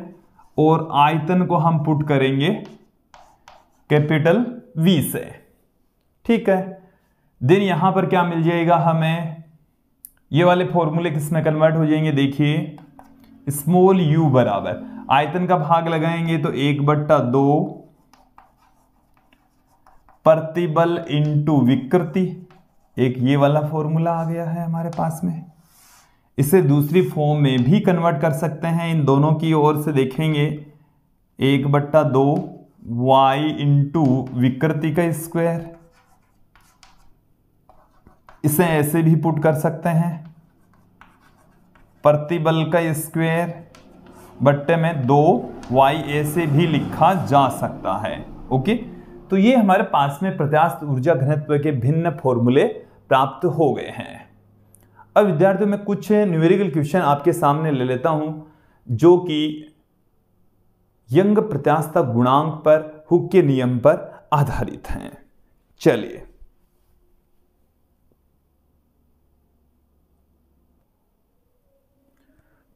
और आयतन को हम पुट करेंगे कैपिटल वी से ठीक है देन यहां पर क्या मिल जाएगा हमें ये वाले फॉर्मूले किसमें कन्वर्ट हो जाएंगे देखिए स्मॉल यू बराबर आयतन का भाग लगाएंगे तो एक बट्टा दो प्रतिबल इंटू विकृति एक ये वाला फॉर्मूला आ गया है हमारे पास में इसे दूसरी फॉर्म में भी कन्वर्ट कर सकते हैं इन दोनों की ओर से देखेंगे एक बट्टा दो वाई इंटू विकृति का स्क्वायर इसे ऐसे भी पुट कर सकते हैं प्रतिबल का स्क्वेयर बट्टे में दो वाई ऐसे भी लिखा जा सकता है ओके तो ये हमारे पास में प्रत्यास्त ऊर्जा घनत्व के भिन्न फॉर्मूले प्राप्त हो गए हैं अब विद्यार्थियों में कुछ न्यूमेरिकल क्वेश्चन आपके सामने ले लेता हूं जो कि यंग प्रत्यास्था गुणांक पर हुक के नियम पर आधारित हैं चलिए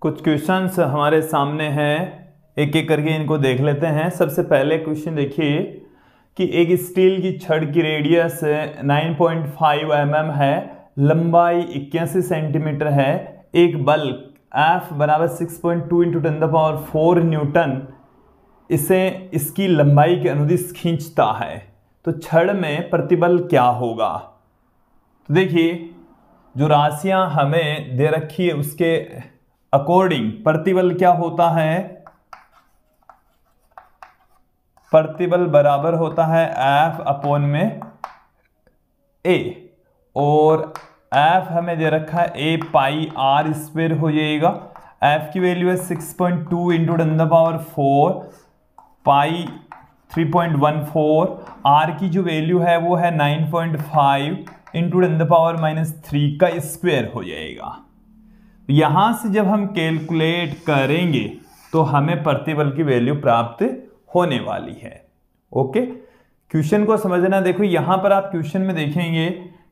कुछ क्वेश्चन हमारे सामने हैं एक एक करके इनको देख लेते हैं सबसे पहले क्वेश्चन देखिए कि एक स्टील की छड़ की रेडियस 9.5 पॉइंट mm है लंबाई इक्यासी सेंटीमीटर है एक बल्क F बराबर 6.2 point two into ten the power four newton इसे इसकी लंबाई के अनुदिश खींचता है तो छड़ में प्रतिबल क्या होगा तो देखिए जो राशियां हमें दे रखी है उसके अकॉर्डिंग प्रतिबल क्या होता है प्रतिबल बराबर होता है एफ अपोन में ए और एफ हमें दे रखा है ए पाई आर स्क्वेयर हो जाएगा एफ की वैल्यू है six point two into ten the power four pi three point one four R की जो वैल्यू है वो है nine point five into ten the power minus three का स्क्वेयर हो जाएगा यहां से जब हम कैलकुलेट करेंगे तो हमें प्रतिबल की वैल्यू प्राप्त होने वाली है ओके क्वेश्चन को समझना देखो यहां पर आप क्वेश्चन में देखेंगे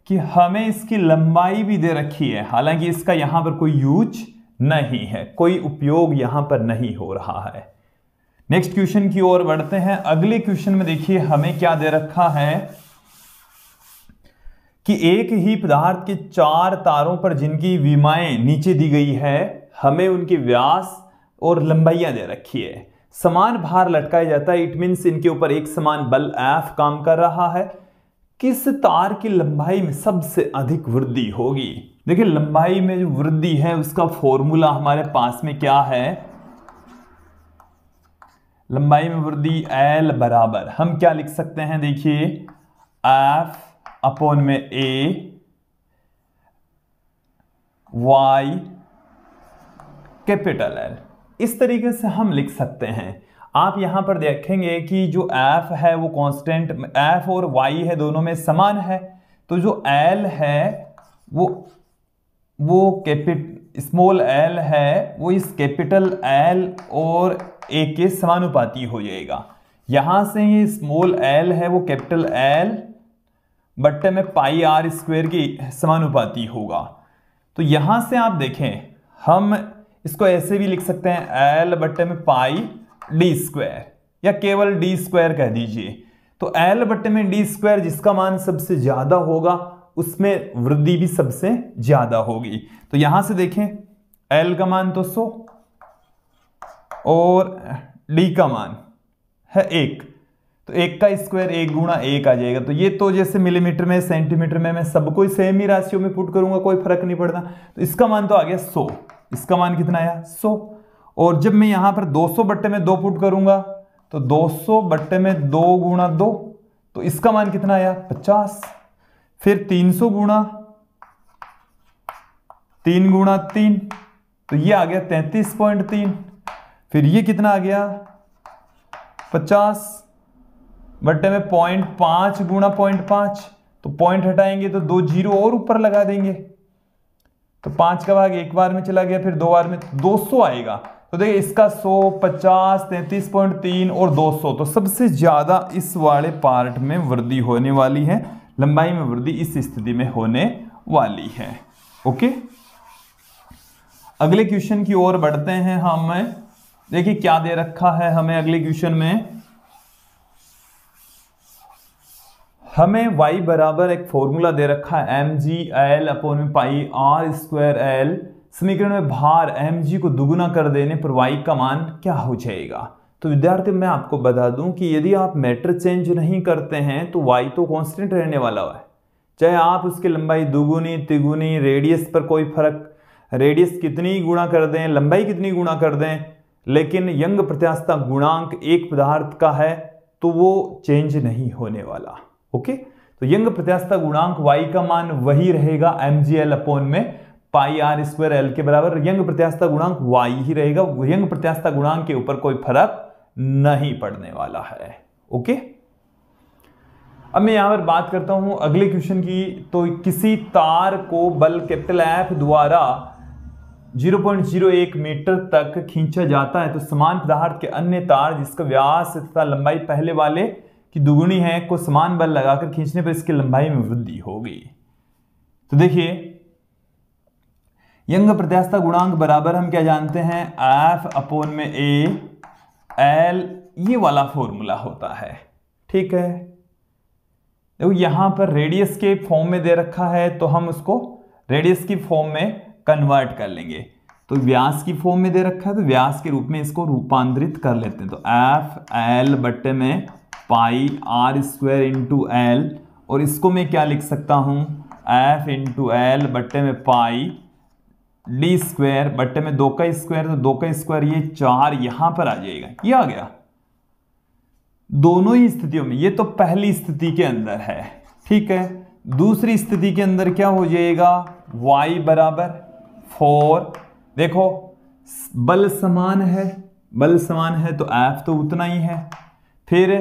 कि हमें इसकी लंबाई भी दे रखी है हालांकि इसका यहां पर कोई यूज नहीं है कोई उपयोग यहां पर नहीं हो रहा है नेक्स्ट क्वेश्चन की ओर बढ़ते हैं अगले क्वेश्चन में देखिए हमें क्या दे रखा है कि एक ही पदार्थ के चार तारों पर जिनकी विमाएं नीचे दी गई है हमें उनके व्यास और लंबाइयां दे रखी है समान भार लटकाया जाता है इट मीन्स इनके ऊपर एक समान बल एफ काम कर रहा है किस तार की लंबाई में सबसे अधिक वृद्धि होगी देखिए लंबाई में जो वृद्धि है उसका फॉर्मूला हमारे पास में क्या है लंबाई में वृद्धि एल बराबर हम क्या लिख सकते हैं देखिए एफ अपॉन में ए वाई कैपिटल एल इस तरीके से हम लिख सकते हैं आप यहां पर देखेंगे कि जो एफ है वो कांस्टेंट एफ और वाई है दोनों में समान है तो जो एल है वो वो कैपिट स्मॉल एल है वो इस कैपिटल एल और ए के समानुपाती हो जाएगा यहां से ये स्मॉल एल है वो कैपिटल एल बट्टे में पाई आर स्क्वेयर की समानुपाती होगा तो यहां से आप देखें हम इसको ऐसे भी लिख सकते हैं एल बट्टे में पाई डी स्क्वायर या केवल डी स्क्वायर कह दीजिए तो एल बट्टे में डी स्क्वायर जिसका मान सबसे ज़्यादा होगा उसमें वृद्धि भी सबसे ज़्यादा होगी तो यहां से देखें एल का मान तो सो और डी का मान है एक तो एक का स्क्वायर एक गुणा एक आ जाएगा तो ये तो जैसे मिलीमीटर में सेंटीमीटर में मैं सबको सेम ही राशियों में पुट करूंगा कोई फर्क नहीं पड़ता तो इसका मान तो आ गया सो इसका मान कितना आया सो और जब मैं यहां पर 200 बट्टे में दो पुट करूंगा तो 200 बट्टे में दो गुणा दो तो इसका मान कितना आया 50 फिर 300 गुणा तीन गुणा तीन तो ये आ गया तैंतीस पॉइंट तीन फिर ये कितना आ गया पचास बट्टे में पॉइंट पांच गुणा पॉइंट पांच तो पॉइंट हटाएंगे तो दो जीरो और ऊपर लगा देंगे तो पांच का भाग एक बार में चला गया फिर दो बार में दो सौ आएगा तो देखिए इसका सौ पचास तैतीस पॉइंट तीन और दो सौ तो सबसे ज़्यादा इस वाले पार्ट में वृद्धि होने वाली है लंबाई में वृद्धि इस स्थिति में होने वाली है ओके अगले क्वेश्चन की ओर बढ़ते हैं हम देखिए क्या दे रखा है हमें अगले क्वेश्चन में हमें y बराबर एक फॉर्मूला दे रखा है एम जी एल अपोन में पाई आर स्क्वायर एल समीकरण में भार एम जी को दुगुना कर देने पर y का मान क्या हो जाएगा तो विद्यार्थी मैं आपको बता दूं कि यदि आप मैटर चेंज नहीं करते हैं तो y तो कांस्टेंट रहने वाला है चाहे आप उसकी लंबाई दुगुनी तिगुनी रेडियस पर कोई फर्क रेडियस कितनी गुणा कर दें लंबाई कितनी गुणा कर दें लेकिन यंग प्रत्यास्था गुणांक एक पदार्थ का है तो वो चेंज नहीं होने वाला ओके तो यंग प्रत्यास्था गुणांक वाई का मान वही रहेगा एम जी एल अपोन में पाई आर स्क्वायर एल के बराबर यंग प्रत्यास्था गुणांक वाई ही रहेगा यंग प्रत्यास्था गुणांक के ऊपर कोई फर्क नहीं पड़ने वाला है ओके अब मैं यहां पर बात करता हूं अगले क्वेश्चन की तो किसी तार को बल कैपिटल एफ द्वारा 0.01 मीटर तक खींचा जाता है तो समान पदार्थ के अन्य तार जिसका व्यास तथा लंबाई पहले वाले की दुगुनी है को समान बल लगाकर खींचने पर इसकी लंबाई में वृद्धि होगी तो देखिए यंग प्रत्यास्था गुणांक बराबर हम क्या जानते हैं एफ अपोन में ए एल ये वाला फॉर्मूला होता है ठीक है देखो यहां पर रेडियस के फॉर्म में दे रखा है तो हम उसको रेडियस की फॉर्म में कन्वर्ट कर लेंगे तो व्यास की फॉर्म में दे रखा है तो व्यास के रूप में इसको रूपांतरित कर लेते हैं तो एफ एल बट्टे में pi R square into L और इसको मैं क्या लिख सकता हूँ एफ इंटू एल बट्टे में पाई डी स्क्वायर बट्टे में दो का स्क्वायर तो दो का स्क्वायर ये चार यहां पर आ जाएगा ये आ गया दोनों ही स्थितियों में ये तो पहली स्थिति के अंदर है ठीक है दूसरी स्थिति के अंदर क्या हो जाएगा वाई बराबर फोर देखो बल समान है बल समान है तो एफ तो उतना ही है फिर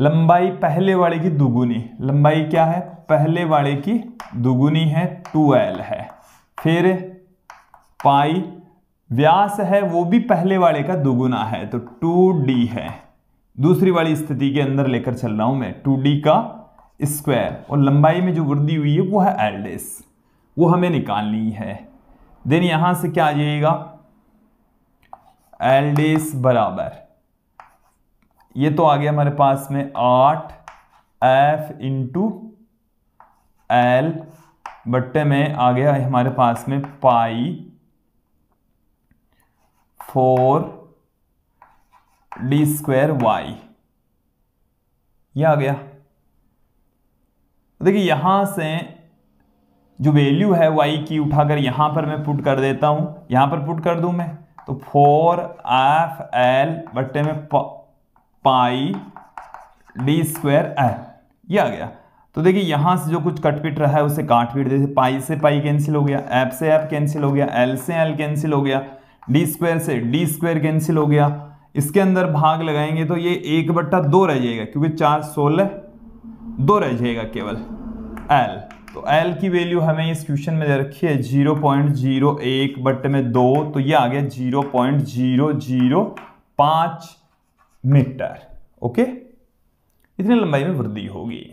लंबाई पहले वाले की दुगुनी लंबाई क्या है पहले वाले की दुगुनी है टू एल है फिर पाई व्यास है वो भी पहले वाले का दुगुना है तो टू डी है दूसरी वाली स्थिति के अंदर लेकर चल रहा हूं मैं टू डी का स्क्वायर और लंबाई में जो वृद्धि हुई है वो है एल्डेस वो हमें निकालनी है देन यहां से क्या आ जाएगा एल्डेस बराबर ये तो आ गया हमारे पास में आठ एफ इंटू एल बट्टे में आ गया हमारे पास में pi four D square Y ये आ गया देखिए यहां से जो वैल्यू है वाई की उठाकर यहां पर मैं पुट कर देता हूं यहां पर पुट कर दूं मैं तो फोर एफ एल बट्टे में पाई डी स्क्वायर एल ये आ गया तो देखिए यहां से जो कुछ कटपिट रहा है उसे काट पीट जैसे पाई से पाई कैंसिल हो गया एफ से एफ कैंसिल हो गया एल से एल कैंसिल हो गया डी स्क्वायर से डी स्क्वायर कैंसिल हो गया इसके अंदर भाग लगाएंगे तो ये एक बट्टा दो रह जाएगा क्योंकि चार सोलह दो रह जाएगा केवल एल तो एल की वैल्यू हमें इस क्वेश्चन में दे रखी है जीरो पॉइंट जीरो एक बट्टे में दो तो ये आ गया जीरो पॉइंट जीरो जीरो पाँच मीटर ओके इतनी लंबाई में वृद्धि होगी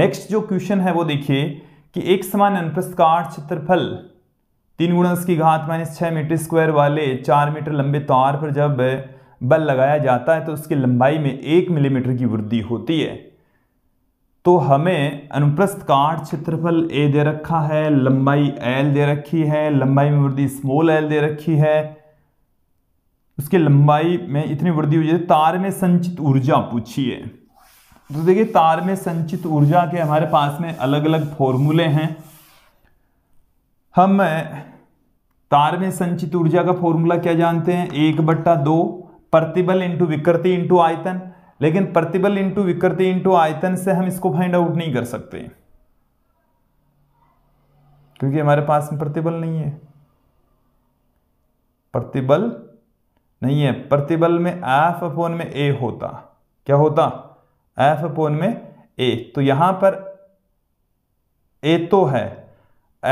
नेक्स्ट जो क्वेश्चन है वो देखिए कि एक समान अनुप्रस्थ काट क्षेत्रफल तीन गुणा उसकी घात माइनस छह मीटर स्क्वायर वाले चार मीटर लंबे तार पर जब बल लगाया जाता है तो उसकी लंबाई में एक मिलीमीटर की वृद्धि होती है तो हमें अनुप्रस्थ काट क्षेत्रफल ए दे रखा है लंबाई एल दे रखी है लंबाई में वृद्धि स्मॉल एल दे रखी है उसकी लंबाई में इतनी वृद्धि हुई है तार में संचित ऊर्जा पूछी है तो देखिए तार में संचित ऊर्जा के हमारे पास में अलग अलग फॉर्मूले हैं हम तार में संचित ऊर्जा का फॉर्मूला क्या जानते हैं एक बट्टा दो प्रतिबल इंटू विकृति इंटू आयतन लेकिन प्रतिबल इंटू विकृति इंटू आयतन से हम इसको फाइंड आउट नहीं कर सकते क्योंकि हमारे पास में प्रतिबल नहीं है प्रतिबल नहीं है प्रतिबल में एफ अपोन में ए होता क्या होता एफ अपोन में ए तो यहां पर ए तो है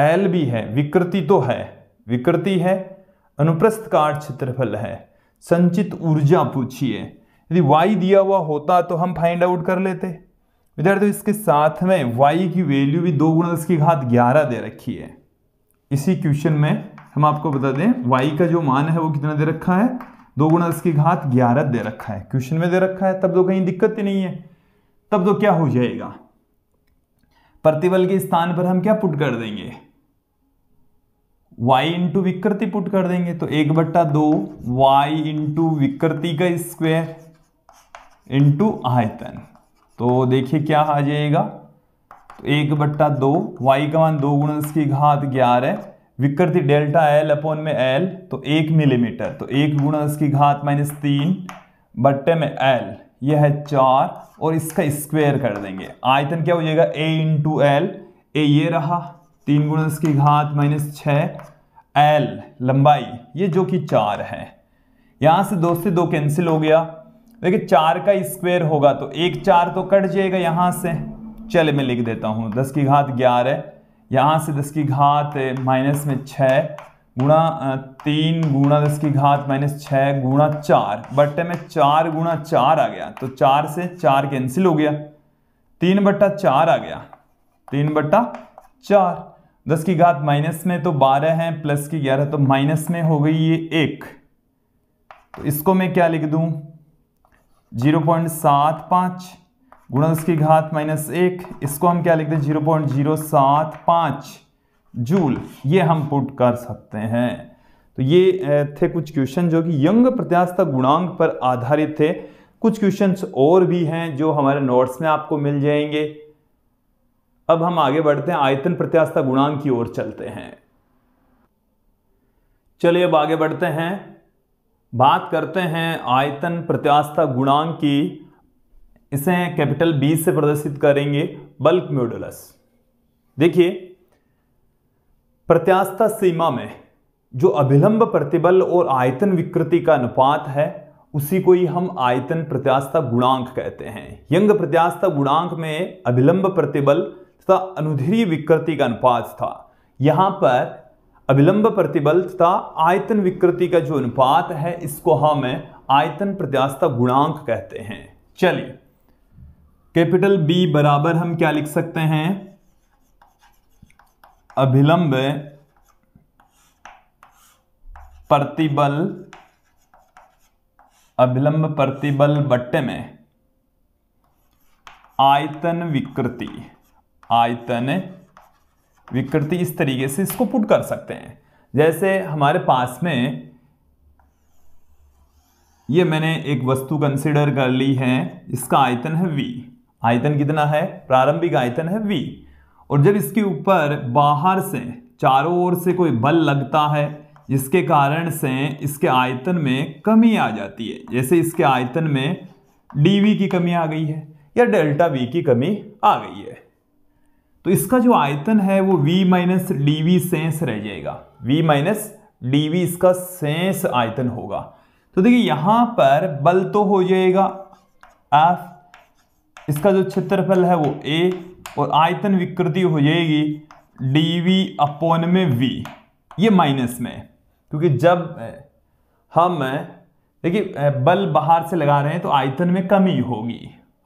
एल भी है विकृति तो है विकृति है अनुप्रस्थ काट क्षेत्रफल है संचित ऊर्जा पूछिए यदि वाई दिया हुआ होता तो हम फाइंड आउट कर लेते विद्यार्थी इसके साथ में वाई की वैल्यू भी दो गुणा दस की घात ग्यारह दे रखी है इसी क्वेश्चन में हम आपको बता दें वाई का जो मान है वो कितना दे रखा है दो गुणा दस की घात ग्यारह दे रखा है क्वेश्चन में दे रखा है तब तो कहीं दिक्कत ही नहीं है तब तो क्या हो जाएगा प्रतिबल के स्थान पर हम क्या पुट कर देंगे y इंटू विकृति पुट कर देंगे तो एक बट्टा दो वाई इंटू विकृति का स्क्वेयर इंटू आयतन तो देखिए क्या आ जाएगा तो एक बट्टा दो वाई का मान दो गुणा की घात ग्यारह विकृति डेल्टा एल अपॉन में एल तो एक मिलीमीटर तो एक गुणा इसकी घात माइनस तीन बट्टे में एल यह है चार और इसका स्क्वायर कर देंगे आयतन क्या हो जाएगा ए इंटू एल ए ये रहा तीन गुणा इसकी घात माइनस छ एल लंबाई ये जो कि चार है यहां से दो से दो कैंसिल हो गया देखिए चार का स्क्वायर होगा तो एक चार तो कट जाएगा यहां से चले मैं लिख देता हूँ दस की घात ग्यारह यहाँ से दस की घात माइनस में छः गुणा तीन गुणा दस की घात माइनस छः गुणा चार बट्टे में चार गुणा चार आ गया तो चार से चार कैंसिल हो गया तीन बट्टा चार आ गया तीन बट्टा चार दस की घात माइनस में तो बारह है प्लस की ग्यारह तो माइनस में हो गई ये एक तो इसको मैं क्या लिख दूँ जीरो पॉइंट सात पाँच गुणा उसकी घात माइनस एक इसको हम क्या लिखते हैं जीरो पॉइंट जीरो सात पाँच जूल ये हम पुट कर सकते हैं तो ये थे कुछ क्वेश्चन जो कि यंग प्रत्यास्था गुणांक पर आधारित थे कुछ क्वेश्चंस और भी हैं जो हमारे नोट्स में आपको मिल जाएंगे अब हम आगे बढ़ते हैं आयतन प्रत्यास्था गुणांक की ओर चलते हैं चलिए अब आगे बढ़ते हैं बात करते हैं आयतन प्रत्यास्था गुणांक की इसे कैपिटल बी से प्रदर्शित करेंगे बल्क म्यूडुलस देखिए प्रत्यास्था सीमा में जो अभिलंब प्रतिबल और आयतन विकृति का अनुपात है उसी को ही हम आयतन प्रत्यास्था गुणांक कहते हैं यंग प्रत्यास्था गुणांक में अभिलंब प्रतिबल तथा अनुधरी विकृति का अनुपात था यहां पर अभिलंब प्रतिबल तथा आयतन विकृति का जो अनुपात है इसको हम आयतन प्रत्यास्था गुणांक कहते हैं चलिए कैपिटल बी बराबर हम क्या लिख सकते हैं अभिलंब प्रतिबल अभिलंब प्रतिबल बट्टे में आयतन विकृति आयतन विकृति इस तरीके से इसको पुट कर सकते हैं जैसे हमारे पास में ये मैंने एक वस्तु कंसिडर कर ली है इसका आयतन है वी आयतन कितना है प्रारंभिक आयतन है वी और जब इसके ऊपर बाहर से चारों ओर से कोई बल लगता है जिसके कारण से इसके आयतन में कमी आ जाती है जैसे इसके आयतन में डी की कमी आ गई है या डेल्टा वी की कमी आ गई है तो इसका जो आयतन है वो v माइनस डी वी सेंस रह जाएगा v माइनस डी वी इसका सेंस आयतन होगा तो देखिए यहाँ पर बल तो हो जाएगा एफ इसका जो क्षेत्रफल है वो ए और आयतन विकृति हो जाएगी डी वी अपोन में वी ये माइनस में क्योंकि जब हम देखिए बल बाहर से लगा रहे हैं तो आयतन में कमी होगी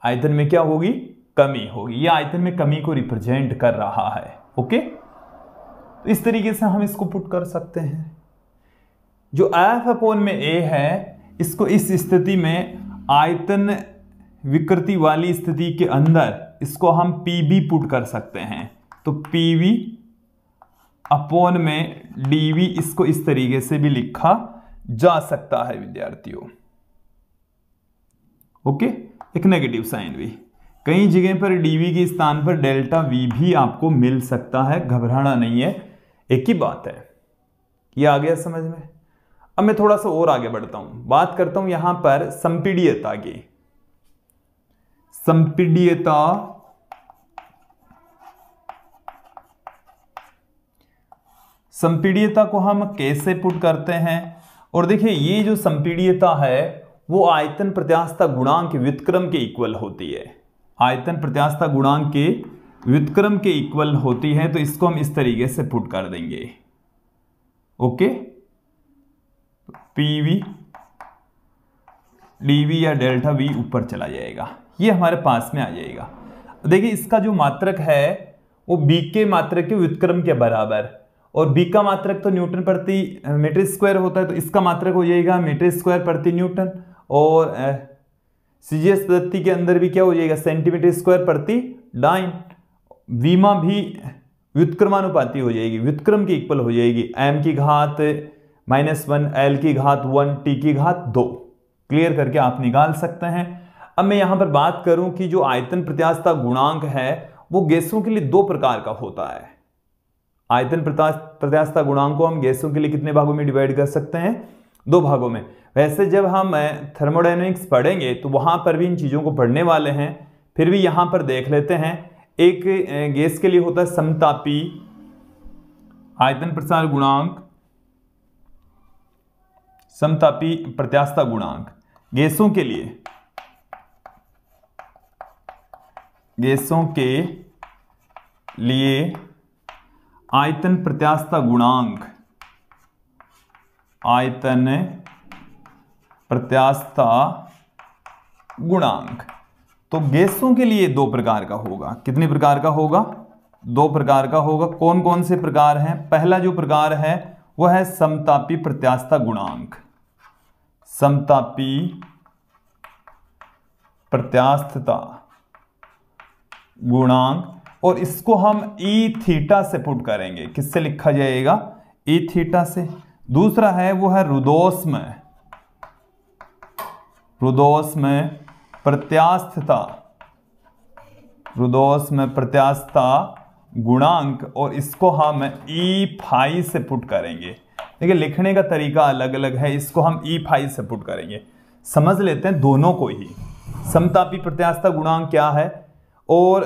आयतन में क्या होगी कमी होगी ये आयतन में कमी को रिप्रेजेंट कर रहा है ओके तो इस तरीके से हम इसको पुट कर सकते हैं जो एफ अपोन में ए है इसको इस स्थिति में आयतन विकृति वाली स्थिति के अंदर इसको हम पी बी पुट कर सकते हैं तो पी वी अपोन में डी वी इसको इस तरीके से भी लिखा जा सकता है विद्यार्थियों ओके एक नेगेटिव साइन भी कई जगह पर डीवी के स्थान पर डेल्टा वी भी आपको मिल सकता है घबराना नहीं है एक ही बात है ये आ गया समझ में अब मैं थोड़ा सा और आगे बढ़ता हूं बात करता हूं यहां पर संपीडियता की संपीडियता संपीडियता को हम कैसे पुट करते हैं और देखिए ये जो संपीडियता है वो आयतन प्रत्यास्था गुणांक वितक्रम व्युतक्रम के इक्वल होती है आयतन प्रत्यास्था गुणांक के व्युतक्रम के इक्वल होती है तो इसको हम इस तरीके से पुट कर देंगे ओके पीवी डीवी या डेल्टा वी ऊपर चला जाएगा ये हमारे पास में आ जाएगा देखिए इसका जो मात्रक है वो बी के मात्रक के व्युतक्रम के बराबर और बी का मात्रक तो न्यूटन प्रति मीटर स्क्वायर होता है तो इसका मात्रक हो जाएगा मीटर स्क्वायर प्रति न्यूटन और सी जी एस पद्धति के अंदर भी क्या हो जाएगा सेंटीमीटर स्क्वायर प्रति डाइन वीमा भी व्युतक्रमानुपाती हो जाएगी व्युतक्रम की इक्वल हो जाएगी एम की घात माइनस वन एल की घात वन टी की घात दो क्लियर करके आप निकाल सकते हैं अब मैं यहां पर बात करूं कि जो आयतन प्रत्यास्थता गुणांक है वो गैसों के लिए दो प्रकार का होता है आयतन प्रत्यास्थता गुणांक को हम गैसों के लिए कितने भागों में डिवाइड कर सकते हैं दो भागों में वैसे जब हम थर्मोडाइनमिक्स पढ़ेंगे तो वहां पर भी इन चीज़ों को पढ़ने वाले हैं फिर भी यहां पर देख लेते हैं एक गैस के लिए होता है समतापी आयतन प्रसार गुणांक समतापी प्रत्यास्था गुणांक गैसों के लिए गैसों के लिए आयतन प्रत्यास्था गुणांक आयतन प्रत्यास्था गुणांक तो गैसों के लिए दो प्रकार का होगा कितने प्रकार का होगा दो प्रकार का होगा कौन कौन से प्रकार हैं पहला जो प्रकार है वह है समतापी प्रत्यास्था गुणांक समतापी प्रत्यास्थता गुणांक और इसको हम e थीटा से पुट करेंगे किससे लिखा जाएगा e थीटा से दूसरा है वो है रुदोस्म रुदोस में प्रत्यास्थता रुदोस में प्रत्यास्थता गुणांक और इसको हम ई e फाई से पुट करेंगे देखिए लिखने का तरीका अलग अलग है इसको हम e फाई से पुट करेंगे समझ लेते हैं दोनों को ही समतापी प्रत्यास्थता गुणांक क्या है और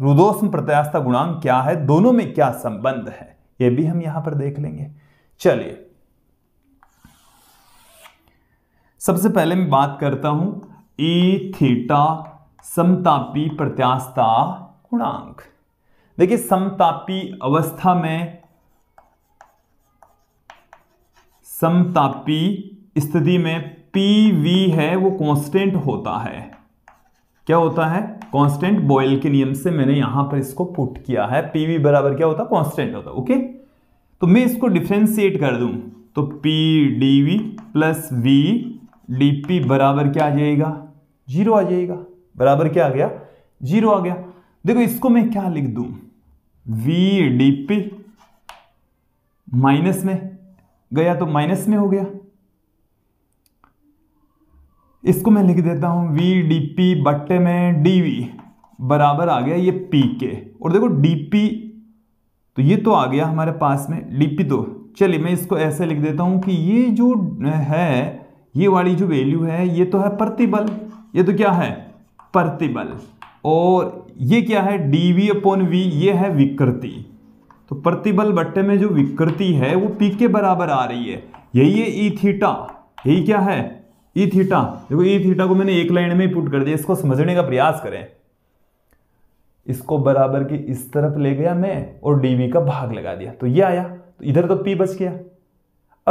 रुदोष्म प्रत्यास्था गुणांक क्या है दोनों में क्या संबंध है यह भी हम यहां पर देख लेंगे चलिए सबसे पहले मैं बात करता हूं ई e थीटा समतापी प्रत्यास्था गुणांक देखिए समतापी अवस्था में समतापी स्थिति में पी वी है वो कांस्टेंट होता है क्या होता है कांस्टेंट बॉयल के नियम से मैंने यहां पर इसको पुट किया है पी वी बराबर क्या होता है कॉन्स्टेंट होता है ओके तो मैं इसको डिफ्रेंशिएट कर दूं तो P D V plus V D P बराबर क्या आ जाएगा जीरो आ जाएगा बराबर क्या आ गया जीरो आ गया देखो इसको मैं क्या लिख दूं वी डी पी माइनस में गया तो माइनस में हो गया इसको मैं लिख देता हूँ वी डी पी बट्टे में डी वी बराबर आ गया ये पी के और देखो डी पी तो ये तो आ गया हमारे पास में डी पी तो चलिए मैं इसको ऐसे लिख देता हूँ कि ये जो है ये वाली जो वैल्यू है ये तो है प्रतिबल ये तो क्या है प्रतिबल और ये क्या है डी वी अपॉन वी ये है विकृति तो प्रतिबल बट्टे में जो विकृति है वो पी के बराबर आ रही है यही है ई e थीटा यही क्या है ई e थीटा देखो ई e थीटा को मैंने एक लाइन में ही पुट कर दिया इसको समझने का प्रयास करें इसको बराबर के इस तरफ ले गया मैं और डीवी का भाग लगा दिया तो ये आया तो इधर तो पी बच गया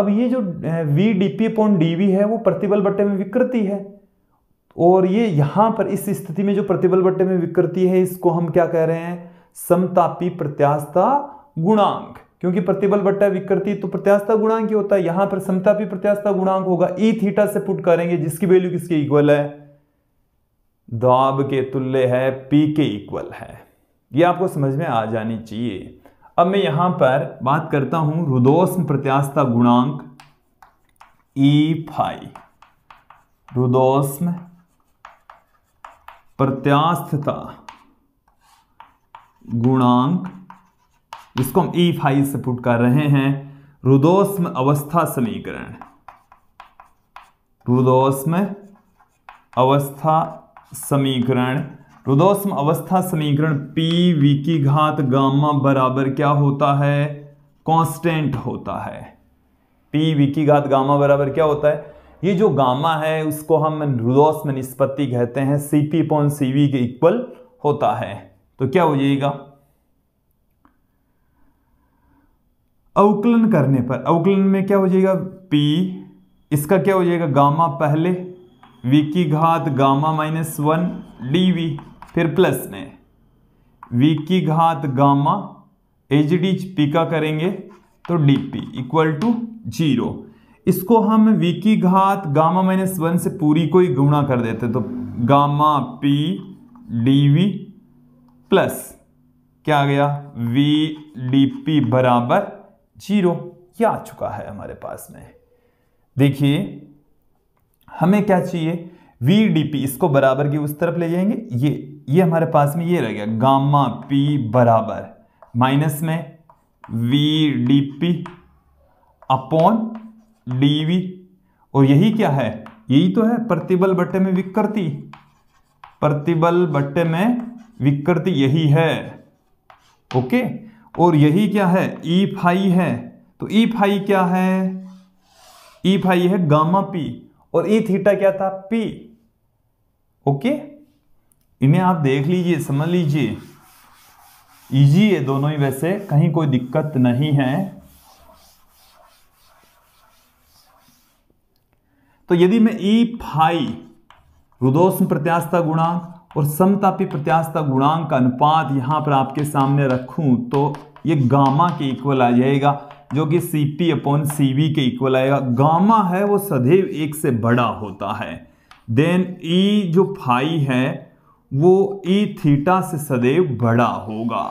अब ये जो V D P upon DV है वो प्रतिबल बट्टे में विकृति है और ये यहां पर इस स्थिति में जो प्रतिबल बट्टे में विकृति है इसको हम क्या कह रहे हैं समतापी प्रत्यास्था गुणांक क्योंकि प्रतिबल बट्टा विकृति तो प्रत्यास्था गुणांक ही होता है यहां पर समता भी प्रत्यास्था गुणांक होगा ई e थीटा से पुट करेंगे जिसकी वैल्यू किसके इक्वल है दाब के तुल्य है पी के इक्वल है ये आपको समझ में आ जानी चाहिए अब मैं यहां पर बात करता हूं रुदोस्म प्रत्यास्था गुणांक ई e फाइ रुदोस्म प्रत्यास्थता गुणांक जिसको हम ई e फाइव से पुट कर रहे हैं रुदोस्म अवस्था समीकरण रुदोस्म अवस्था समीकरण रुदोस्म अवस्था समीकरण पी वी की घात गामा बराबर क्या होता है कांस्टेंट होता है पी वी की घात गामा बराबर क्या होता है ये जो गामा है उसको हम रुदोस्म निष्पत्ति कहते हैं सीपी पॉन सीवी के इक्वल होता है तो क्या हो जाएगा अवकलन करने पर अवकलन में क्या हो जाएगा पी इसका क्या हो जाएगा गामा पहले वी की घात gamma minus one D V फिर प्लस में वी की घात गामा एच डी पी का करेंगे तो D P equal to zero इसको हम वी की घात गामा माइनस वन से पूरी को ही गुणा कर देते तो gamma P D V plus क्या आ गया वी डी पी बराबर जीरो ये आ चुका है हमारे पास में देखिए हमें क्या चाहिए वी डी पी इसको बराबर की उस तरफ ले जाएंगे ये ये हमारे पास में ये रह गया गामा पी बराबर माइनस में V D P upon D V और यही क्या है यही तो है प्रतिबल बट्टे में विकृति प्रतिबल बट्टे में विकृति यही है ओके और यही क्या है ई e फाई है तो ई e फाई क्या है ई e फाई है गामा पी और ई थीटा क्या था पी ओके इन्हें आप देख लीजिए समझ लीजिए इजी है दोनों ही वैसे कहीं कोई दिक्कत नहीं है तो यदि मैं ई फाई रुदोष प्रत्यास्था गुणांक और समतापी प्रत्यास्था गुणांक का अनुपात यहाँ पर आपके सामने रखूँ तो ये गामा के इक्वल आ जाएगा जो कि C P upon C V के इक्वल आएगा गामा है वो सदैव एक से बड़ा होता है देन ई e जो फाई है वो ई e थीटा से सदैव बड़ा होगा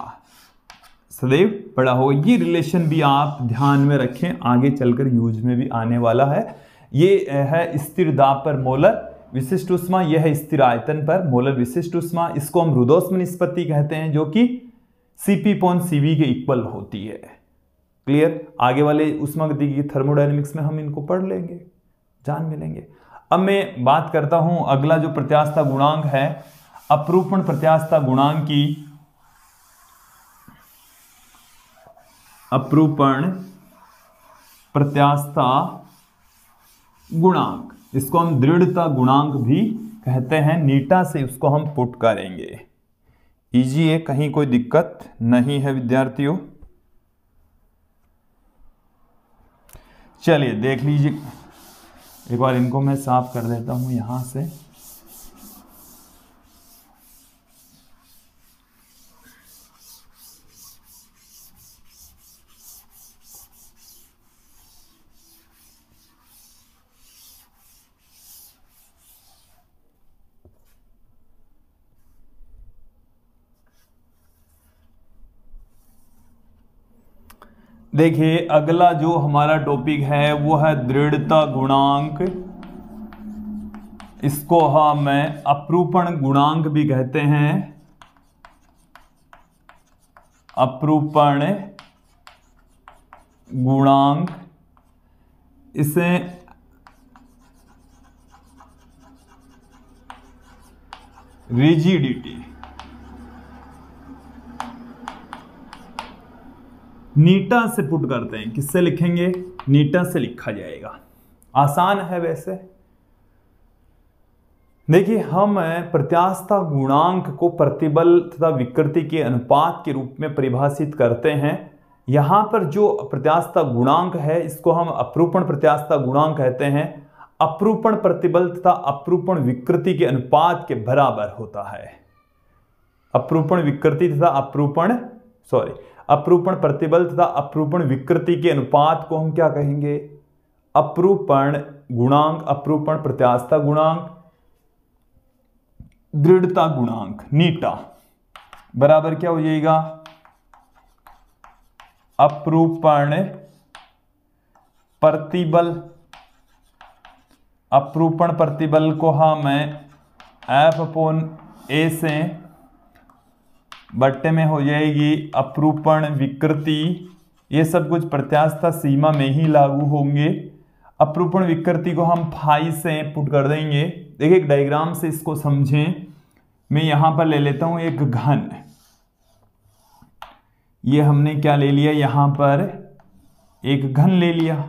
सदैव बड़ा होगा ये रिलेशन भी आप ध्यान में रखें आगे चलकर यूज में भी आने वाला है ये है स्थिर दाब पर मोलर विशिष्ट उष्मा यह है स्थिर आयतन पर मोलर विशिष्ट उष्मा इसको हम रुदोष्म निष्पत्ति कहते हैं जो कि C P upon C V के इक्वल होती है क्लियर आगे वाले उष्मा गति की थर्मोडाइनमिक्स में हम इनको पढ़ लेंगे जान मिलेंगे अब मैं बात करता हूं अगला जो प्रत्यास्था गुणांक है अपरूपण प्रत्यास्था गुणांक की अपरूपण प्रत्यास्था गुणांक इसको हम दृढ़ता गुणांक भी कहते हैं नीटा से उसको हम पुट करेंगे ईजी है कहीं कोई दिक्कत नहीं है विद्यार्थियों चलिए देख लीजिए एक बार इनको मैं साफ कर देता हूं यहां से देखिए अगला जो हमारा टॉपिक है वो है दृढ़ता गुणांक इसको हम हाँ अप्रूपण गुणांक भी कहते हैं अप्रूपण गुणांक इसे रिजिडिटी नीटा से पुट करते हैं किससे लिखेंगे नीटा से लिखा जाएगा आसान है वैसे देखिए हम प्रत्यास्था गुणांक को प्रतिबल तथा विकृति के अनुपात के रूप में परिभाषित करते हैं यहां पर जो प्रत्यास्था गुणांक है इसको हम अपरूपण प्रत्यास्था गुणांक कहते हैं अपरूपण प्रतिबल तथा अपरूपण विकृति के अनुपात के बराबर होता है अपरूपण विकृति तथा अपरूपण सॉरी अपरूपण प्रतिबल तथा अपरूपण विकृति के अनुपात को हम क्या कहेंगे अपरूपण गुणांक अपरूपण प्रत्यास्था गुणांक दृढ़ता गुणांक नीटा बराबर क्या हो जाएगा अपरूपण प्रतिबल अपरूपण प्रतिबल को हम एफ अपोन ए से बट्टे में हो जाएगी अपरूपण विकृति ये सब कुछ प्रत्यास्था सीमा में ही लागू होंगे अपरूपण विकृति को हम फाई से पुट कर देंगे देखिए एक डायग्राम से इसको समझें मैं यहाँ पर ले लेता हूँ एक घन ये हमने क्या ले लिया यहाँ पर एक घन ले लिया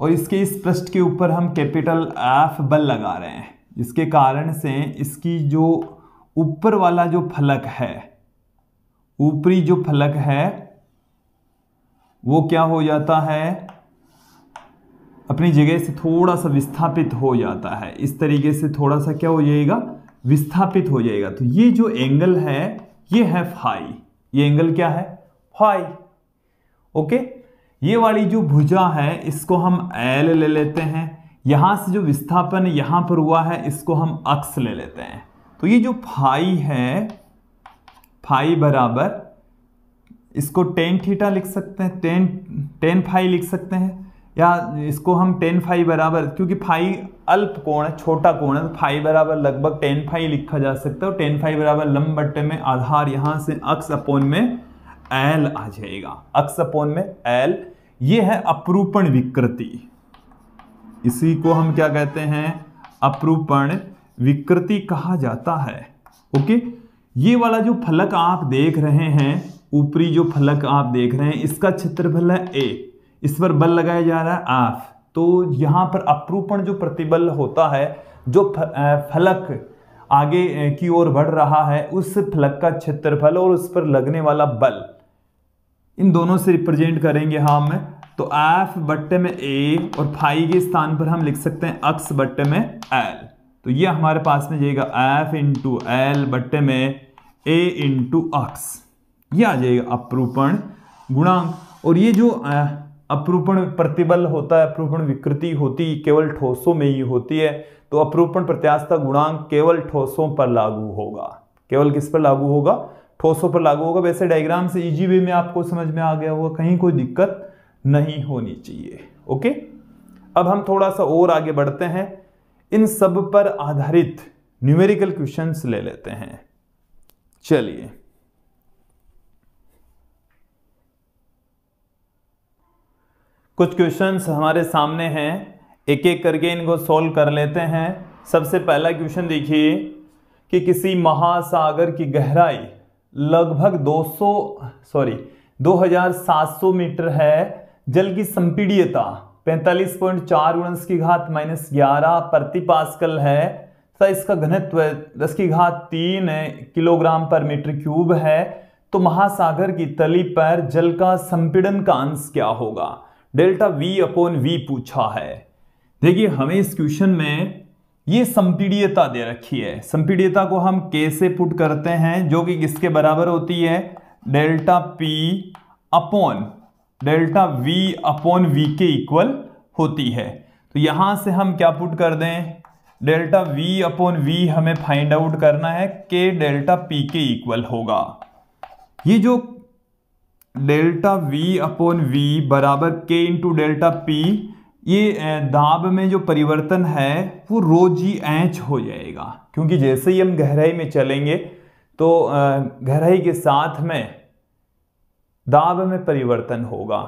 और इसके इस पृष्ठ के ऊपर हम कैपिटल एफ बल लगा रहे हैं जिसके कारण से इसकी जो ऊपर वाला जो फलक है ऊपरी जो फलक है वो क्या हो जाता है अपनी जगह से थोड़ा सा विस्थापित हो जाता है इस तरीके से थोड़ा सा क्या हो जाएगा विस्थापित हो जाएगा तो ये जो एंगल है ये है फाई ये एंगल क्या है फाई ओके ये वाली जो भुजा है इसको हम एल ले लेते हैं यहां से जो विस्थापन यहां पर हुआ है इसको हम अक्स ले लेते हैं तो ये जो फाई है फाई बराबर इसको टेन थीटा लिख सकते हैं टेन टेन फाई लिख सकते हैं या इसको हम टेन फाई बराबर क्योंकि फाई अल्प कोण है छोटा कोण है तो फाई बराबर लगभग टेन फाई लिखा जा सकता है और टेन फाई बराबर लम बट्टे में आधार यहाँ से अक्स अपोन में एल आ जाएगा अक्स अपोन में एल ये है अपरूपण विकृति इसी को हम क्या कहते हैं अपरूपण विकृति कहा जाता है ओके ये वाला जो फलक आप देख रहे हैं ऊपरी जो फलक आप देख रहे हैं इसका क्षेत्रफल है ए इस पर बल लगाया जा रहा है आफ तो यहाँ पर अपरूपण जो प्रतिबल होता है जो फलक आगे की ओर बढ़ रहा है उस फलक का क्षेत्रफल और उस पर लगने वाला बल इन दोनों से रिप्रेजेंट करेंगे हम तो एफ बट्टे में ए और फाई के स्थान पर हम लिख सकते हैं अक्स बट्टे में एल तो ये हमारे पास में जाएगा एफ इंटू एल बट्टे में ए इंटू अक्स ये आ जाएगा अपरूपण गुणांक और ये जो अपरूपण प्रतिबल होता है अपरूपण विकृति होती केवल ठोसों में ही होती है तो अपरूपण प्रत्यास्था गुणांक केवल ठोसों पर लागू होगा केवल किस पर लागू होगा ठोसों पर लागू होगा वैसे डायग्राम से इजी वे में आपको समझ में आ गया होगा कहीं कोई दिक्कत नहीं होनी चाहिए ओके अब हम थोड़ा सा और आगे बढ़ते हैं इन सब पर आधारित न्यूमेरिकल क्वेश्चंस ले लेते हैं चलिए कुछ क्वेश्चंस हमारे सामने हैं एक एक करके इनको सॉल्व कर लेते हैं सबसे पहला क्वेश्चन देखिए कि किसी महासागर की गहराई लगभग 200 सॉरी 2700 मीटर है जल की संपीडियता पैंतालीस पॉइंट चार उन्स की घात माइनस ग्यारह प्रति पास्कल है तथा तो इसका घनत्व दस की घात तीन किलोग्राम पर मीटर क्यूब है तो महासागर की तली पर जल का संपीड़न का अंश क्या होगा डेल्टा वी अपोन वी पूछा है देखिए हमें इस क्वेश्चन में ये संपीडियता दे रखी है संपीडियता को हम के से पुट करते हैं जो कि किसके बराबर होती है delta P upon delta V upon V के इक्वल होती है तो यहाँ से हम क्या पुट कर दें डेल्टा वी अपॉन वी हमें फाइंड आउट करना है के डेल्टा पी के इक्वल होगा ये जो डेल्टा वी अपॉन वी बराबर के इंटू डेल्टा पी ये दाब में जो परिवर्तन है वो रोज ही एच हो जाएगा क्योंकि जैसे ही हम गहराई में चलेंगे तो गहराई के साथ में दाब में परिवर्तन होगा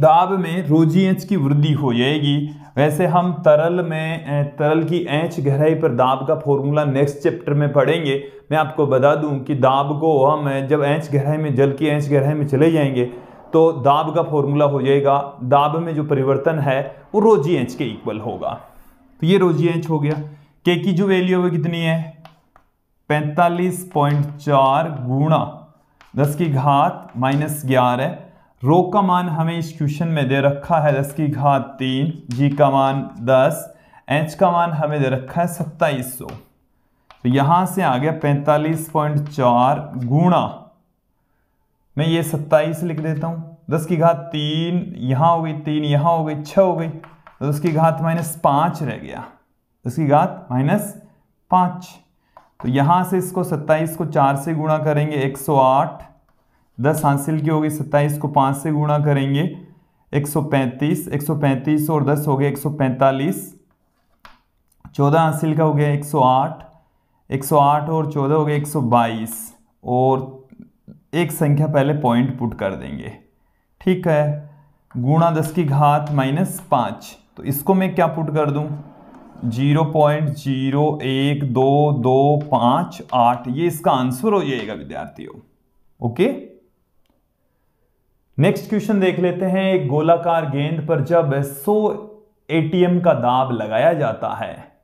दाब में रोजी एच की वृद्धि हो जाएगी वैसे हम तरल में तरल की एच गहराई पर दाब का फॉर्मूला नेक्स्ट चैप्टर में पढ़ेंगे मैं आपको बता दूं कि दाब को हम जब एच गहराई में जल की एच गहराई में चले जाएंगे तो दाब का फॉर्मूला हो जाएगा दाब में जो परिवर्तन है वो रोजी एच के इक्वल होगा तो ये रोजी एच हो गया के की जो वैल्यू है कितनी है पैंतालीस पॉइंट चार गुणा दस की घात माइनस ग्यारह रो का मान हमें इस क्वेश्चन में दे रखा है दस की घात तीन जी का मान दस एच का मान हमें दे रखा है सत्ताईस सौ तो यहाँ से आ गया पैंतालीस पॉइंट चार गुणा मैं ये सत्ताईस लिख देता हूँ दस की घात तीन यहाँ हो गई तीन यहाँ हो गई छः हो गई तो दस की घात माइनस पाँच रह गया दस की घात माइनस पाँच तो यहाँ से इसको 27 को चार से गुणा करेंगे 108 10 हासिल की होगी 27 को पाँच से गुणा करेंगे 135 135 और 10 हो गए 145 14 हासिल का हो गया 108 108 और 14 हो गए 122 और एक संख्या पहले पॉइंट पुट कर देंगे ठीक है गुणा दस की घात माइनस पाँच तो इसको मैं क्या पुट कर दूँ जीरो पॉइंट जीरो एक दो दो पांच आठ ये इसका आंसर हो जाएगा विद्यार्थियों ओके नेक्स्ट क्वेश्चन देख लेते हैं एक गोलाकार गेंद पर जब सो एटीएम का दाब लगाया जाता है